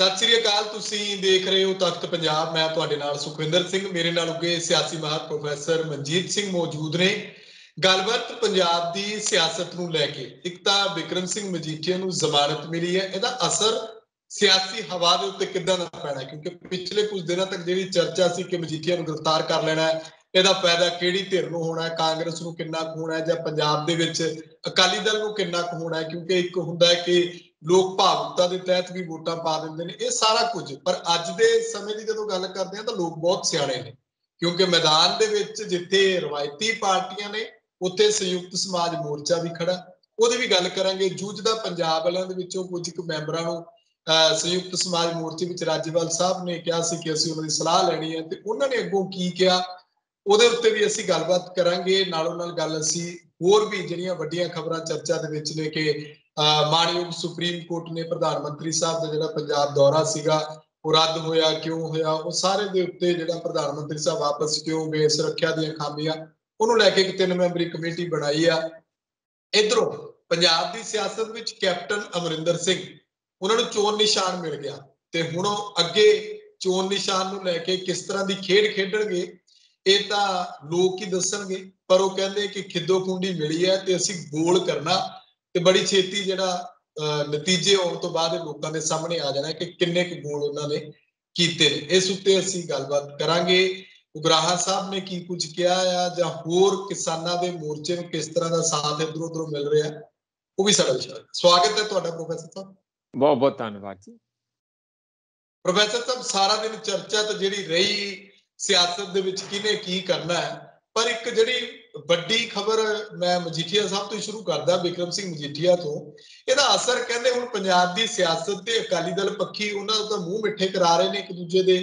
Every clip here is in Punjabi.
ਸਤਿ ਸ੍ਰੀ ਅਕਾਲ ਤੁਸੀਂ ਦੇਖ ਰਹੇ ਹੋ ਤਖਤ ਪੰਜਾਬ ਮੈਂ ਤੁਹਾਡੇ ਨਾਲ ਸੁਖਵਿੰਦਰ ਸਿੰਘ ਮੇਰੇ ਨਾਲ ਉੱਗੇ ਸਿਆਸੀ ਮਾਹਰ ਪ੍ਰੋਫੈਸਰ ਮਨਜੀਤ ਸਿੰਘ ਮੌਜੂਦ ਨੇ ਗੱਲਬਾਤ ਪੰਜਾਬ ਦੀ ਸਿਆਸਤ ਨੂੰ ਲੈ ਕੇ ਇੱਕ ਤਾਂ ਵਿਕਰਮ ਸਿੰਘ ਮਜੀਠੀਆ ਨੂੰ ਜ਼ਮਾਨਤ ਮਿਲੀ ਹੈ ਇਹਦਾ ਅਸਰ ਸਿਆਸੀ ਹਵਾ ਦੇ ਉੱਤੇ ਕਿੱਦਾਂ ਦਾ ਪੈਣਾ ਕਿਉਂਕਿ ਪਿਛਲੇ ਕੁਝ ਦਿਨਾਂ ਤੱਕ ਜਿਹੜੀ ਚਰਚਾ ਸੀ ਕਿ ਮਜੀਠੀਆ ਨੂੰ ਗ੍ਰਿਫਤਾਰ ਕਰ ਲੈਣਾ ਹੈ ਇਹਦਾ ਫਾਇਦਾ ਕਿਹੜੀ ਧਿਰ ਨੂੰ ਹੋਣਾ ਹੈ ਕਾਂਗਰਸ ਨੂੰ ਕਿੰਨਾ ਕੁ ਹੋਣਾ ਹੈ ਜਾਂ ਪੰਜਾਬ ਦੇ ਵਿੱਚ ਅਕਾਲੀ ਦਲ ਨੂੰ ਕਿੰਨਾ ਕੁ ਹੋਣਾ ਹੈ ਕਿਉਂਕਿ ਇੱਕ ਹੁੰਦਾ ਹੈ ਕਿ ਲੋਕ ਭਾਵੁਕਤਾ ਦੇ ਤਹਿਤ ਵੀ ਵੋਟਾਂ ਪਾ ਦਿੰਦੇ ਨੇ ਇਹ ਸਾਰਾ ਕੁਝ ਪਰ ਅੱਜ ਦੇ ਸਮੇਂ ਦੀ ਜਦੋਂ ਗੱਲ ਕਰਦੇ ਆ ਤਾਂ ਲੋਕ ਬਹੁਤ ਸਿਆਣੇ ਨੇ ਕਿਉਂਕਿ ਮੈਦਾਨ ਦੇ ਵਿੱਚ ਜਿੱਥੇ ਰਵਾਇਤੀ ਪਾਰਟੀਆਂ ਨੇ ਉੱਥੇ ਸੰਯੁਕਤ ਸਮਾਜ ਮੋਰਚਾ ਵੀ ਖੜਾ ਉਹਦੀ ਵੀ ਗੱਲ ਕਰਾਂਗੇ ਜੂਝਦਾ ਪੰਜਾਬ ਵਾਲਿਆਂ ਦੇ ਵਿੱਚੋਂ ਕੁਝ ਇੱਕ ਮੈਂਬਰਾਂ ਨੂੰ ਸੰਯੁਕਤ ਸਮਾਜ ਮੋਰਚੇ ਵਿੱਚ ਰਾਜੀਵਾਲ ਸਾਹਿਬ ਨੇ ਕਿਹਾ ਸੀ ਕਿ ਅਸੀਂ ਉਹਨਾਂ ਦੀ ਸਲਾਹ ਲੈਣੀ ਹੈ ਤੇ ਉਹਨਾਂ ਨੇ ਅੱਗੋਂ ਕੀ ਕਿਹਾ ਉਹਦੇ ਉੱਤੇ ਵੀ ਅਸੀਂ ਗੱਲਬਾਤ ਕਰਾਂਗੇ ਨਾਲੋਂ ਨਾਲ ਗੱਲ ਅਸੀਂ ਹੋਰ ਵੀ ਜਿਹੜੀਆਂ ਵੱਡੀਆਂ ਖਬਰਾਂ ਚਰਚਾ ਦੇ ਵਿੱਚ ਨੇ ਕਿ ਮਾਨਯੋਗ ਸੁਪਰੀਮ ਕੋਰਟ ਨੇ ਪ੍ਰਧਾਨ ਮੰਤਰੀ ਸਾਹਿਬ ਦਾ ਜਿਹੜਾ ਪੰਜਾਬ ਦੌਰਾ ਸੀਗਾ ਉਹ ਰੱਦ ਹੋਇਆ ਕਿਉਂ ਹੋਇਆ ਉਹ ਸਾਰੇ ਦੇ ਉੱਤੇ ਜਿਹੜਾ ਪ੍ਰਧਾਨ ਮੰਤਰੀ ਸਾਹਿਬ ਵਾਪਸ ਕਿਉਂ ਗਏ ਸੁਰੱਖਿਆ ਦੀਆਂ ਖਾਮੀਆਂ ਉਹਨੂੰ ਲੈ ਕੇ ਇੱਕ ਤਿੰਨ ਮੈਂਬਰੀ ਕਮੇਟੀ ਬਣਾਈ ਆ ਇਧਰੋਂ ਪੰਜਾਬ ਦੀ ਸਿਆਸਤ ਵਿੱਚ ਕੈਪਟਨ ਅਮਰਿੰਦਰ ਸਿੰਘ ਉਹਨਾਂ ਨੂੰ ਚੋਣ ਨਿਸ਼ਾਨ ਮਿਲ ਗਿਆ ਤੇ ਹੁਣ ਉਹ ਅੱਗੇ ਚੋਣ ਨਿਸ਼ਾਨ ਨੂੰ ਲੈ ਕੇ ਕਿਸ ਤਰ੍ਹਾਂ ਦੀ ਖੇਡ ਖੇਡਣਗੇ ਇਹ ਤਾਂ ਲੋਕ ਹੀ ਦੱਸਣਗੇ ਪਰ ਉਹ ਕਹਿੰਦੇ ਕਿ ਖਿੱਦੋ ਖੁੰਡੀ ਮਿਲੀ ਹੈ ਤੇ ਅਸੀਂ ਗੋਲ ਕਰਨਾ ਤੇ ਬੜੀ ਛੇਤੀ ਜਿਹੜਾ ਨਤੀਜੇ ਆਉਣ ਤੋਂ ਬਾਅਦ ਲੋਕਾਂ ਦੇ ਸਾਹਮਣੇ ਆ ਜਾਣਾ ਕਿ ਕਿੰਨੇ ਕੁ ਗੋਲ ਉਹਨਾਂ ਨੇ ਕੀਤੇ ਨੇ ਇਸ ਉੱਤੇ ਅਸੀਂ ਗੱਲਬਾਤ ਕਰਾਂਗੇ ਉਗਰਾਹਾ ਸਾਹਿਬ ਨੇ ਕੀ ਕੁਝ ਕਿਹਾ ਆ ਜਾਂ ਹੋਰ ਕਿਸਾਨਾਂ ਦੇ ਮੋਰਚੇ ਨੂੰ ਕਿਸ ਤਰ੍ਹਾਂ ਦਾ ਸਾਥ ਇਧਰੋਂ ਉਧਰੋਂ ਮਿਲ ਰਿਹਾ ਉਹ ਵੀ ਸਾਡਾ ਵਿਚਾਰ ਸਵਾਗਤ ਹੈ ਤੁਹਾਡਾ ਪ੍ਰੋਫੈਸਰ ਸਾਹਿਬ ਬਹੁਤ ਬਹੁਤ ਧੰਨਵਾਦ ਜੀ ਪ੍ਰੋਫੈਸਰ ਸਾਹਿਬ ਸਾਰਾ ਦਿਨ ਚਰਚਾ ਤਾਂ ਜਿਹੜੀ ਰਹੀ ਸਿਆਸਤ ਦੇ ਵਿੱਚ ਕਿਹਨੇ ਕੀ ਕਰਨਾ ਹੈ ਪਰ ਇੱਕ ਜਿਹੜੀ ਵੱਡੀ ਖਬਰ ਮੈਂ ਮਜੀਠੀਆ ਸਾਹਿਬ ਤੋਂ ਸ਼ੁਰੂ ਕਰਦਾ ਵਿਕਰਮ ਸਿੰਘ ਮਜੀਠੀਆ ਤੋਂ ਇਹਦਾ ਅਸਰ ਕਹਿੰਦੇ ਹੁਣ ਪੰਜਾਬ ਦੀ ਸਿਆਸਤ ਤੇ ਅਕਾਲੀ ਦਲ ਪੱਖੀ ਉਹਨਾਂ ਦਾ ਮੂੰਹ ਮਿੱਠੇ ਕਰਾ ਰਹੇ ਨੇ ਇੱਕ ਦੂਜੇ ਦੇ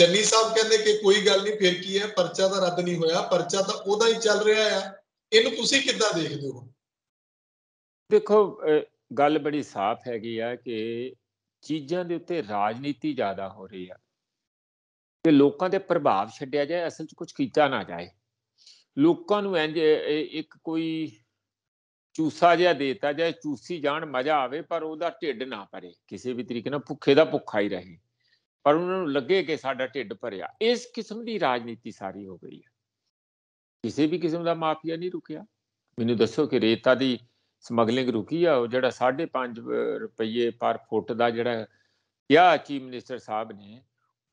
ਚੰਨੀ ਸਾਹਿਬ ਕਹਿੰਦੇ ਕਿ ਕੋਈ ਗੱਲ ਨਹੀਂ ਫੇਰ ਕੀ ਹੈ ਪਰਚਾ ਤਾਂ ਰੱਦ ਨਹੀਂ ਹੋਇਆ ਪਰਚਾ ਤਾਂ ਉਹਦਾ ਹੀ ਚੱਲ ਰਿਹਾ ਆ ਇਹਨੂੰ ਤੁਸੀਂ ਕਿੱਦਾਂ ਦੇਖਦੇ ਹੋ ਦੇਖੋ ਗੱਲ ਬੜੀ ਸਾਫ਼ ਹੈਗੀ ਆ ਕਿ ਚੀਜ਼ਾਂ ਦੇ ਉੱਤੇ ਰਾਜਨੀਤੀ ਜ਼ਿਆਦਾ ਹੋ ਰਹੀ ਆ ਤੇ ਲੋਕਾਂ ਦੇ ਪ੍ਰਭਾਵ ਛੱਡਿਆ ਜਾਏ ਅਸਲ 'ਚ ਕੁਝ ਕੀਤਾ ਨਾ ਜਾਏ ਲੋਕਾਂ ਨੂੰ ਇੰਜ ਇੱਕ ਕੋਈ ਚੂਸਾ ਜਿਹਾ ਦੇਤਾ ਜਾਂ ਚੂਸੀ ਜਾਣ ਮਜ਼ਾ ਆਵੇ ਪਰ ਉਹਦਾ ਢਿੱਡ ਨਾ ਭਰੇ ਕਿਸੇ ਵੀ ਤਰੀਕੇ ਨਾਲ ਭੁੱਖੇ ਦਾ ਭੁੱਖਾ ਹੀ ਰਹੇ ਪਰ ਉਹਨਾਂ ਨੂੰ ਲੱਗੇ ਕਿ ਸਾਡਾ ਢਿੱਡ ਭਰਿਆ ਇਸ ਕਿਸਮ ਦੀ ਰਾਜਨੀਤੀ ਸਾਰੀ ਹੋ ਗਈ ਹੈ ਕਿਸੇ ਵੀ ਕਿਸਮ ਦਾ ਮਾਫੀਆ ਨਹੀਂ ਰੁਕਿਆ ਮੈਨੂੰ ਦੱਸੋ ਕਿ ਰੇਤਾ ਦੀ ਸਮਗਲਿੰਗ ਰੁਕੀ ਆ ਉਹ ਜਿਹੜਾ 5.5 ਰੁਪਏ ਪਰ ਫੁੱਟ ਦਾ ਜਿਹੜਾ ਕਿਹਾ ਚੀਫ ਮਿਨਿਸਟਰ ਸਾਹਿਬ ਨੇ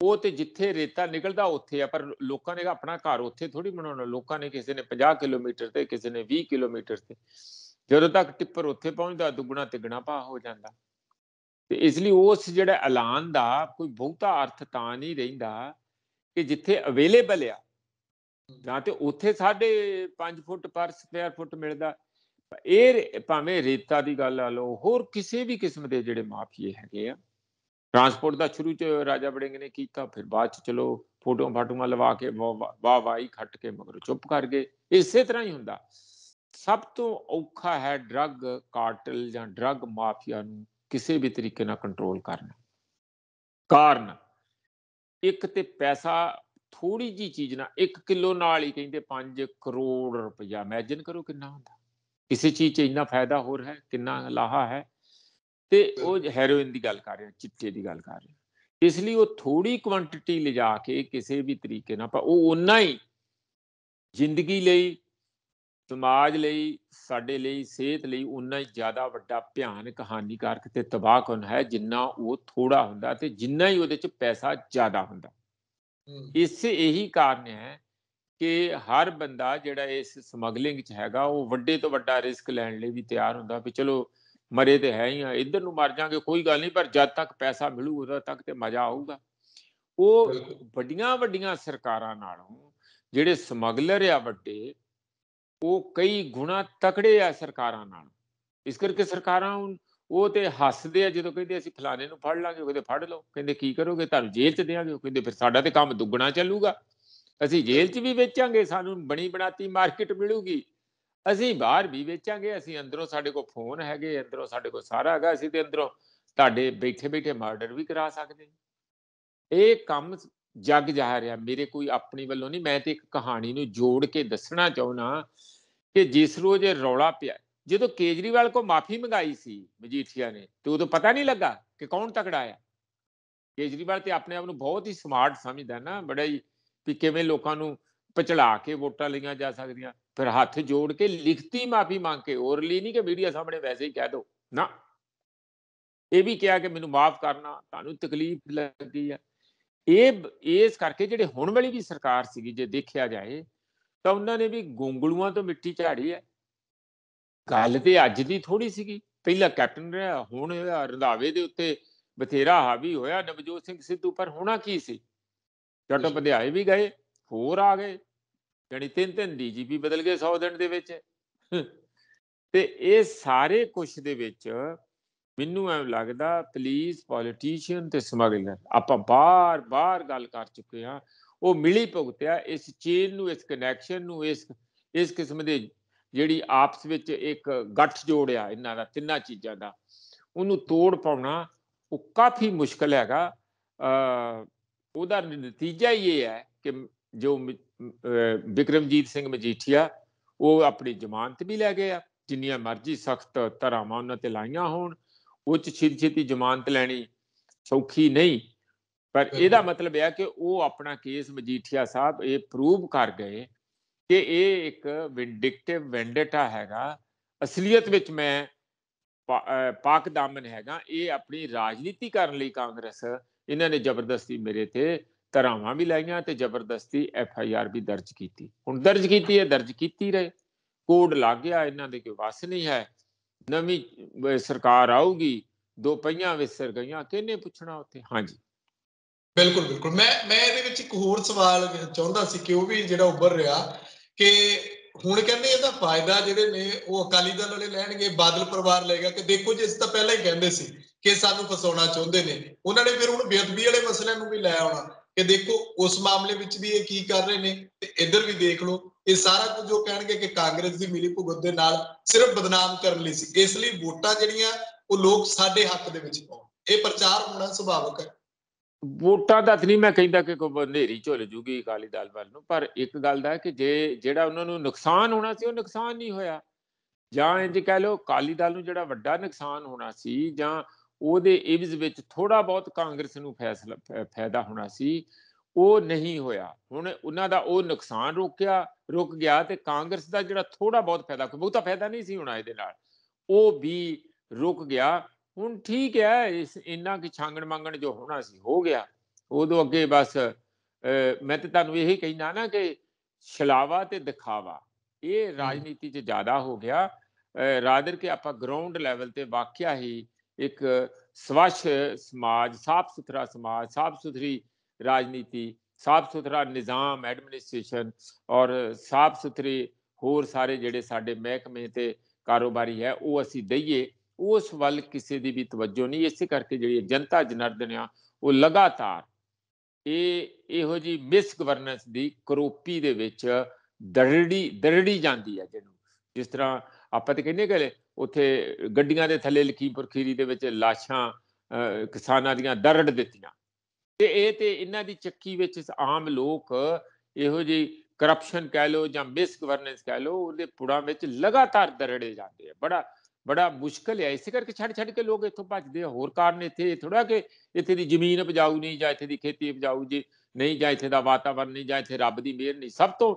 ਉਹ ਤੇ ਜਿੱਥੇ ਰੇਤਾ ਨਿਕਲਦਾ ਉੱਥੇ ਆ ਪਰ ਲੋਕਾਂ ਨੇ ਆਪਣਾ ਘਰ ਉੱਥੇ ਥੋੜੀ ਬਣਾਉਣਾ ਲੋਕਾਂ ਨੇ ਕਿਸੇ ਨੇ 50 ਕਿਲੋਮੀਟਰ ਤੇ ਕਿਸੇ ਨੇ 20 ਕਿਲੋਮੀਟਰ ਤੇ ਜਦੋਂ ਤੱਕ ਟਿੱਪਰ ਉੱਥੇ ਪਹੁੰਚਦਾ ਦੁੱਗਣਾ ਤਿੱਗਣਾ ਭਾ ਹੋ ਜਾਂਦਾ ਤੇ ਇਸ ਲਈ ਉਸ ਜਿਹੜਾ ਐਲਾਨ ਦਾ ਕੋਈ ਬਹੁਤਾ ਅਰਥ ਤਾਂ ਨਹੀਂ ਰਹਿੰਦਾ ਕਿ ਜਿੱਥੇ ਅਵੇਲੇਬਲ ਆ ਜਾਂ ਤੇ ਉੱਥੇ ਸਾਡੇ 5 ਫੁੱਟ ਪਰ ਸਕੁਅਰ ਫੁੱਟ ਮਿਲਦਾ ਇਹ ਭਾਵੇਂ ਰੇਤਾ ਦੀ ਗੱਲ ਆ ਲੋ ਹੋਰ ਕਿਸੇ ਵੀ ਕਿਸਮ ਦੇ ਜਿਹੜੇ ਮਾਫੀਏ ਹੈਗੇ ਆ ਟਰਾਂਸਪੋਰਟ ਦਾ ਸ਼ੁਰੂ ਚ ਰਾਜਾ ਬੜਿੰਗ ਨੇ ਕੀਤਾ ਫਿਰ ਬਾਅਦ ਚ ਚਲੋ ਫੋਟੋ ਫਾਟੂਆਂ ਲਵਾ ਕੇ ਵਾ ਵਾਈ ਖੱਟ ਕੇ ਮਗਰ ਚੁੱਪ ਕਰ ਗਏ ਇਸੇ ਤਰ੍ਹਾਂ ਹੀ ਹੁੰਦਾ ਸਭ ਤੋਂ ਔਖਾ ਹੈ ਡਰੱਗ ਕਾਰਟਲ ਜਾਂ ਡਰੱਗ ਮਾਫੀਆ ਨੂੰ ਕਿਸੇ ਵੀ ਤਰੀਕੇ ਨਾਲ ਕੰਟਰੋਲ ਕਰਨਾ ਕਾਰਨ ਇੱਕ ਤੇ ਪੈਸਾ ਥੋੜੀ ਜੀ ਚੀਜ਼ ਨਾਲ 1 ਕਿਲੋ ਨਾਲ ਹੀ ਕਹਿੰਦੇ 5 ਕਰੋੜ ਰੁਪਇਆ ਇਮੇਜਿਨ ਕਰੋ ਕਿੰਨਾ ਹੁੰਦਾ ਕਿਸੇ ਚੀਜ਼ 'ਚ ਇੰਨਾ ਫਾਇਦਾ ਹੋ ਰਿਹਾ ਹੈ ਕਿੰਨਾ ਲਾਹਾ ਹੈ ਤੇ ਉਹ ਹੈਰੋਇਨ ਦੀ ਗੱਲ ਕਰ ਰਿਹਾ ਚਿੱਟੇ ਦੀ ਗੱਲ ਕਰ ਰਿਹਾ ਇਸ ਲਈ ਉਹ ਥੋੜੀ ਕੁਆਂਟੀਟੀ ਲਿਜਾ ਕੇ ਕਿਸੇ ਵੀ ਤਰੀਕੇ ਨਾਲ ਪਰ ਉਹ ਉਨਾ ਹੀ ਜ਼ਿੰਦਗੀ ਲਈ ਸਮਾਜ ਲਈ ਸਾਡੇ ਲਈ ਸਿਹਤ ਲਈ ਉਨਾ ਹੀ ਜ਼ਿਆਦਾ ਵੱਡਾ ਭਿਆਨਕ ਹਾਨੀਕਾਰਕ ਤੇ ਕਰਨ ਹੈ ਜਿੰਨਾ ਉਹ ਥੋੜਾ ਹੁੰਦਾ ਤੇ ਜਿੰਨਾ ਹੀ ਉਹਦੇ ਚ ਪੈਸਾ ਜ਼ਿਆਦਾ ਹੁੰਦਾ ਇਸ ਇਹੀ ਕਾਰਨ ਹੈ ਕਿ ਹਰ ਬੰਦਾ ਜਿਹੜਾ ਇਸ ਸਮਗਲਿੰਗ 'ਚ ਹੈਗਾ ਉਹ ਵੱਡੇ ਤੋਂ ਵੱਡਾ ਰਿਸਕ ਲੈਣ ਲਈ ਵੀ ਤਿਆਰ ਹੁੰਦਾ ਵੀ ਚਲੋ ਮਰੇ ਤੇ ਹੈ ਹੀ ਆ ਇੱਧਰ ਨੂੰ ਮਰ ਜਾਾਂਗੇ ਕੋਈ ਗੱਲ ਨਹੀਂ ਪਰ ਜਦ ਤੱਕ ਪੈਸਾ ਮਿਲੂ ਉਦੋਂ ਤੱਕ ਤੇ ਮਜ਼ਾ ਆਊਗਾ ਉਹ ਵੱਡੀਆਂ ਵੱਡੀਆਂ ਸਰਕਾਰਾਂ ਨਾਲੋਂ ਜਿਹੜੇ ਸਮਗਲਰ ਆ ਵੱਡੇ ਉਹ ਕਈ ਗੁਣਾ ਤਕੜੇ ਆ ਸਰਕਾਰਾਂ ਨਾਲ ਇਸ ਕਰਕੇ ਸਰਕਾਰਾਂ ਉਹ ਤੇ ਹੱਸਦੇ ਆ ਜਦੋਂ ਕਹਿੰਦੇ ਅਸੀਂ ਫਲਾਣੇ ਨੂੰ ਫੜ ਲਾਂਗੇ ਕਹਿੰਦੇ ਫੜ ਲਓ ਕਹਿੰਦੇ ਕੀ ਕਰੋਗੇ ਤੁਹਾਨੂੰ ਜੇਲ੍ਹ 'ਚ ਦੇਾਂਗੇ ਕਹਿੰਦੇ ਫਿਰ ਸਾਡਾ ਤੇ ਕੰਮ ਦੁੱਗਣਾ ਚੱਲੂਗਾ ਅਸੀਂ ਜੇਲ੍ਹ 'ਚ ਵੀ ਵੇਚਾਂਗੇ ਸਾਨੂੰ ਬਣੀ ਬਣਾਤੀ ਮਾਰਕੀਟ ਮਿਲੂਗੀ ਅਸੀਂ ਬਾਹਰ ਵੀ ਵੇਚਾਂਗੇ ਅਸੀਂ ਅੰਦਰੋਂ ਸਾਡੇ ਕੋਲ ਫੋਨ ਹੈਗੇ ਅੰਦਰੋਂ ਸਾਡੇ ਕੋਲ ਸਾਰਾ ਹੈਗਾ ਅਸੀਂ ਤੇ ਅੰਦਰੋਂ ਤੁਹਾਡੇ ਬੈਠੇ ਬੈਠੇ ਮਰਡਰ ਵੀ ਕਰਾ ਸਕਦੇ ਇਹ ਕੰਮ ਜੱਗ ਜਾ ਰਿਹਾ ਮੇਰੇ ਕੋਈ ਆਪਣੀ ਵੱਲੋਂ ਨਹੀਂ ਮੈਂ ਤੇ ਇੱਕ ਕਹਾਣੀ ਨੂੰ ਜੋੜ ਕੇ ਦੱਸਣਾ ਚਾਹੁੰਨਾ ਕਿ ਜਿਸ ਰੋਜ਼ ਇਹ ਰੌਲਾ ਪਿਆ ਜਦੋਂ ਕੇਜਰੀਵਾਲ ਕੋ ਮਾਫੀ ਮੰਗਾਈ ਸੀ ਮਜੀਠੀਆ ਨੇ ਤੇ ਉਦੋਂ ਪਤਾ ਨਹੀਂ ਲੱਗਾ ਕਿ ਕੌਣ ਤਕੜਾ ਆ ਕੇਜਰੀਵਾਲ ਤੇ ਆਪਣੇ ਆਪ ਨੂੰ ਬਹੁਤ ਹੀ ਸਮਾਰਟ ਸਮਝਦਾ ਨਾ ਬੜਾ ਹੀ ਕਿਵੇਂ ਲੋਕਾਂ ਨੂੰ ਪਚੜਾ ਕੇ ਵੋਟਾਂ ਲਈਆਂ ਜਾ ਸਕਦੀਆਂ ਫਿਰ ਹੱਥ ਜੋੜ ਕੇ ਲਿਖਤੀ ਮਾਫੀ ਮੰਗ ਕੇ ਓਰਲੀ ਨਹੀਂ ਕਿ ਮੀਡੀਆ ਸਾਹਮਣੇ ਵੈਸੇ ਹੀ ਕਹਿ ਦੋ ਨਾ ਇਹ ਵੀ ਕਿਹਾ ਕਿ ਮੈਨੂੰ ਮਾਫ ਕਰਨਾ ਤੁਹਾਨੂੰ ਤਕਲੀਫ ਲੱਗੀ ਆ ਇਹ ਇਸ ਕਰਕੇ ਜਿਹੜੇ ਹੁਣ ਵਾਲੀ ਵੀ ਸਰਕਾਰ ਸੀਗੀ ਜੇ ਦੇਖਿਆ ਜਾਏ ਤਾਂ ਉਹਨਾਂ ਨੇ ਵੀ ਗੁੰਗਲੂਆਂ ਤੋਂ ਮਿੱਟੀ ਝਾੜੀ ਹੈ ਗੱਲ ਤੇ ਅੱਜ ਦੀ ਥੋੜੀ ਸੀਗੀ ਪਹਿਲਾਂ ਕੈਪਟਨ ਰਿਹਾ ਹੁਣ ਰੰਧਾਵੇ ਦੇ ਉੱਤੇ ਬਥੇਰਾ ਹਾਵੀ ਹੋਇਆ ਨਵਜੋਤ ਸਿੰਘ ਸਿੱਧੂ ਪਰ ਹੋਣਾ ਕੀ ਸੀ ਚਟੋਪਧਿਆਏ ਵੀ ਗਏ ਹੋਰ ਆ ਗਏ ਜਾਨੀ ਤਿੰਨ ਤਿੰਨ ਡੀਜੀਪੀ ਬਦਲ ਗਏ 100 ਦਿਨ ਦੇ ਵਿੱਚ ਤੇ ਇਹ ਸਾਰੇ ਕੁਝ ਦੇ ਵਿੱਚ ਮੈਨੂੰ ਐਂ ਲੱਗਦਾ ਪੁਲਿਸ ਪੋਲੀਟੀਸ਼ੀਅਨ ਤੇ ਸਮਗਲਰ ਆਪਾਂ ਬਾਰ-ਬਾਰ ਗੱਲ ਕਰ ਚੁੱਕੇ ਹਾਂ ਉਹ ਮਿਲੀ ਭੁਗਤਿਆ ਇਸ ਚੇਨ ਨੂੰ ਇਸ ਕਨੈਕਸ਼ਨ ਨੂੰ ਇਸ ਇਸ ਕਿਸਮ ਦੇ ਜਿਹੜੀ ਆਪਸ ਵਿੱਚ ਇੱਕ ਗੱਠ ਜੋੜਿਆ ਇਹਨਾਂ ਦਾ ਤਿੰਨਾਂ ਚੀਜ਼ਾਂ ਦਾ ਉਹਨੂੰ ਤੋੜ ਪਾਉਣਾ ਉਹ ਕਾਫੀ ਮੁਸ਼ਕਲ ਹੈਗਾ ਉਹਦਾ ਨਤੀਜਾ ਇਹ ਹੈ ਕਿ ਜੋ ਬਿਕਰਮਜੀਤ ਸਿੰਘ ਮਜੀਠੀਆ ਉਹ ਆਪਣੀ ਜ਼ਮਾਨਤ ਵੀ ਲੈ ਗਏ ਆ ਜਿੰਨੀਆਂ ਮਰਜ਼ੀ ਸਖਤ ਧਰਾਵਾਂ ਉਹਨਾਂ ਤੇ ਲਾਈਆਂ ਹੋਣ ਉੱਚ ਛੇਤੀ ਛੇਤੀ ਜ਼ਮਾਨਤ ਲੈਣੀ ਸੌਖੀ ਨਹੀਂ ਪਰ ਇਹਦਾ ਮਤਲਬ ਇਹ ਆ ਕਿ ਉਹ ਆਪਣਾ ਕੇਸ ਮਜੀਠੀਆ ਸਾਹਿਬ ਇਹ ਪ੍ਰੂਵ ਕਰ ਗਏ ਕਿ ਇਹ ਇੱਕ ਵਿੰਡਿਕਟਿਵ ਵੈਂਡੇਟਾ ਹੈਗਾ ਅਸਲੀਅਤ ਵਿੱਚ ਮੈਂ ਪਾਕ ਦਾਮਨ ਹੈਗਾ ਇਹ ਆਪਣੀ ਰਾਜਨੀਤੀ ਕਰਨ ਲਈ ਕਾਂਗਰਸ ਇਹਨਾਂ ਨੇ ਜ਼ਬਰਦਸਤੀ ਮੇਰੇ ਤੇ ਧਰਾਵਾਂ ਵੀ ਲਾਈਆਂ ਤੇ ਜ਼ਬਰਦਸਤੀ ਐਫ ਆਈ ਆਰ ਵੀ ਦਰਜ ਕੀਤੀ ਹੁਣ ਦਰਜ ਕੀਤੀ ਹੈ ਦਰਜ ਕੀਤੀ ਰਹੇ ਕੋਡ ਲੱਗ ਗਿਆ ਇਹਨਾਂ ਦੇ ਕੋਈ ਵਸ ਨਹੀਂ ਹੈ ਨਵੀਂ ਸਰਕਾਰ ਆਊਗੀ ਦੋ ਪਈਆਂ ਵਿਸਰ ਗਈਆਂ ਕਿਹਨੇ ਪੁੱਛਣਾ ਉੱਥੇ ਹਾਂਜੀ ਬਿਲਕੁਲ ਬਿਲਕੁਲ ਮੈਂ ਮੈਂ ਇਹਦੇ ਵਿੱਚ ਇੱਕ ਹੋਰ ਸਵਾਲ ਚਾਹੁੰਦਾ ਸੀ ਕਿ ਉਹ ਵੀ ਜਿਹੜਾ ਉੱਭਰ ਰਿਹਾ ਕਿ ਹੁਣ ਕਹਿੰਦੇ ਇਹਦਾ ਫਾਇਦਾ ਜਿਹੜੇ ਨੇ ਉਹ ਅਕਾਲੀ ਦਲ ਵਾਲੇ ਲੈਣਗੇ ਬਾਦਲ ਪਰਿਵਾਰ ਲਏਗਾ ਕਿ ਦੇਖੋ ਜਿਸ ਤਾਂ ਪਹਿਲਾਂ ਹੀ ਕਹਿੰਦੇ ਸੀ ਕਿ ਸਾਨੂੰ ਫਸਾਉਣਾ ਚਾਹੁੰਦੇ ਨੇ ਉਹਨਾਂ ਨੇ ਫਿਰ ਹੁਣ ਬੇਅਦਬੀ ਵਾਲੇ ਮਸਲਿਆਂ ਨੂੰ ਵੀ ਲੈ ਆਉਣਾ ਕਿ ਦੇਖੋ ਉਸ ਮਾਮਲੇ ਵਿੱਚ ਵੀ ਇਹ ਕੀ ਕਰ ਰਹੇ ਨੇ ਤੇ ਇੱਧਰ ਵੀ ਦੇਖ ਲਓ ਇਹ ਸਾਰਾ ਕੁਝ ਜੋ ਕਹਿਣਗੇ ਕਿ ਕਾਂਗਰਸ ਦੀ ਮਿਲੀ ਭੁਗਤ ਦੇ ਨਾਲ ਸਿਰਫ ਬਦਨਾਮ ਕਰਨ ਲਈ ਸੀ ਇਸ ਲਈ ਵੋਟਾਂ ਜਿਹੜੀਆਂ ਉਹ ਲੋਕ ਸਾਡੇ ਹੱਕ ਦੇ ਵਿੱਚ ਪਾਉਣ ਇਹ ਪ੍ਰਚਾਰ ਹੋਣਾ ਸੁਭਾਵਿਕ ਹੈ ਵੋਟਾਂ ਦਾ ਨਹੀਂ ਮੈਂ ਕਹਿੰਦਾ ਕਿ ਕੋਈ ਹਨੇਰੀ ਝੁੱਲ ਜੂਗੀ ਅਕਾਲੀ ਦਲ ਵੱਲ ਨੂੰ ਪਰ ਇੱਕ ਗੱਲ ਦਾ ਕਿ ਜੇ ਜਿਹੜਾ ਉਹਨਾਂ ਨੂੰ ਨੁਕਸਾਨ ਹੋਣਾ ਸੀ ਉਹ ਨੁਕਸਾਨ ਨਹੀਂ ਹੋਇਆ ਜਾਂ ਇੰਜ ਕਹਿ ਲਓ ਅਕਾਲੀ ਦਲ ਨੂੰ ਜਿਹੜਾ ਵੱਡਾ ਨੁਕਸਾਨ ਹੋਣਾ ਸੀ ਜਾਂ ਉਹਦੇ ਇਵਜ਼ ਵਿੱਚ ਥੋੜਾ ਬਹੁਤ ਕਾਂਗਰਸ ਨੂੰ ਫੈਸਲਾ ਫਾਇਦਾ ਹੋਣਾ ਸੀ ਉਹ ਨਹੀਂ ਹੋਇਆ ਹੁਣ ਉਹਨਾਂ ਦਾ ਉਹ ਨੁਕਸਾਨ ਰੁਕਿਆ ਰੁਕ ਗਿਆ ਤੇ ਕਾਂਗਰਸ ਦਾ ਜਿਹੜਾ ਥੋੜਾ ਬਹੁਤ ਫਾਇਦਾ ਕੋਈ ਬਹੁਤਾ ਫਾਇਦਾ ਨਹੀਂ ਸੀ ਹੋਣਾ ਇਹਦੇ ਨਾਲ ਉਹ ਵੀ ਰੁਕ ਗਿਆ ਹੁਣ ਠੀਕ ਹੈ ਇਸ ਇੰਨਾ ਕਿ ਛਾਂਗਣ ਮੰਗਣ ਜੋ ਹੋਣਾ ਸੀ ਹੋ ਗਿਆ ਉਦੋਂ ਅੱਗੇ ਬਸ ਮੈਂ ਤੇ ਤੁਹਾਨੂੰ ਇਹੀ ਕਹਿਣਾ ਨਾ ਕਿ ਛਲਾਵਾ ਤੇ ਦਿਖਾਵਾ ਇਹ ਰਾਜਨੀਤੀ 'ਚ ਜ਼ਿਆਦਾ ਹੋ ਗਿਆ ਰਾਦਰ ਕਿ ਆਪਾਂ ਗਰਾਊਂਡ ਲੈਵਲ ਤੇ ਵਾਕਿਆ ਹੀ ਇੱਕ ਸਵੱਛ ਸਮਾਜ ਸਾਫ ਸੁਥਰਾ ਸਮਾਜ ਸਾਫ ਸੁਥਰੀ ਰਾਜਨੀਤੀ ਸਾਫ ਸੁਥਰਾ ਨਿਜ਼ਾਮ ਐਡਮਿਨਿਸਟ੍ਰੇਸ਼ਨ ਔਰ ਸਾਫ ਸੁਥਰੀ ਹੋਰ ਸਾਰੇ ਜਿਹੜੇ ਸਾਡੇ ਮਹਿਕਮੇ ਤੇ ਕਾਰੋਬਾਰੀ ਹੈ ਉਹ ਅਸੀਂ ਦਈਏ ਉਸ ਵੱਲ ਕਿਸੇ ਦੀ ਵੀ ਤਵੱਜੋ ਨਹੀਂ ਇਸੇ ਕਰਕੇ ਜਿਹੜੀ ਜਨਤਾ ਜਨਰਦਨ ਆ ਉਹ ਲਗਾਤਾਰ ਇਹ ਇਹੋ ਜੀ ਮਿਸ ਗਵਰਨੈਂਸ ਦੀ ਕਰੋਪੀ ਦੇ ਵਿੱਚ ਦਰੜੀ ਦਰੜੀ ਜਾਂਦੀ ਹੈ ਜਿਹਨੂੰ ਜਿਸ ਤਰ੍ਹਾਂ ਆਪਾਂ ਤੇ ਕਹਿੰਦੇ ਕਿ ਉੱਥੇ ਗੱਡੀਆਂ ਦੇ ਥੱਲੇ ਲਖੀਮਪੁਰ ਖੀਰੀ ਦੇ ਵਿੱਚ ਲਾਸ਼ਾਂ ਕਿਸਾਨਾਂ ਦੀਆਂ ਦਰੜ ਦਿੱਤੀਆਂ ਤੇ ਇਹ ਤੇ ਇਹਨਾਂ ਦੀ ਚੱਕੀ ਵਿੱਚ ਆਮ ਲੋਕ ਇਹੋ ਜੀ ਕਰਪਸ਼ਨ ਕਹਿ ਲੋ ਜਾਂ ਮਿਸ ਗਵਰਨੈਂਸ ਕਹਿ ਲੋ ਉਹਦੇ ਪੁੜਾ ਵਿੱਚ ਲਗਾਤਾਰ ਦਰੜੇ ਜਾਂਦੇ ਆ ਬੜਾ ਬੜਾ ਮੁਸ਼ਕਲ ਹੈ ਇਸੇ ਕਰਕੇ ਛੱਡ ਛੱਡ ਕੇ ਲੋਕ ਇੱਥੋਂ ਭੱਜਦੇ ਹੋਰ ਕਾਰਨ ਇੱਥੇ ਥੋੜਾ ਕਿ ਇੱਥੇ ਦੀ ਜ਼ਮੀਨ ਉਪਜਾਊ ਨਹੀਂ ਜਾਂ ਇੱਥੇ ਦੀ ਖੇਤੀ ਉਪਜਾਊ ਜੀ ਨਹੀਂ ਜਾਂ ਇੱਥੇ ਦਾ ਵਾਤਾਵਰਣ ਨਹੀਂ ਜਾਂ ਇੱਥੇ ਰੱਬ ਦੀ ਮਿਹਰ ਨਹੀਂ ਸਭ ਤੋਂ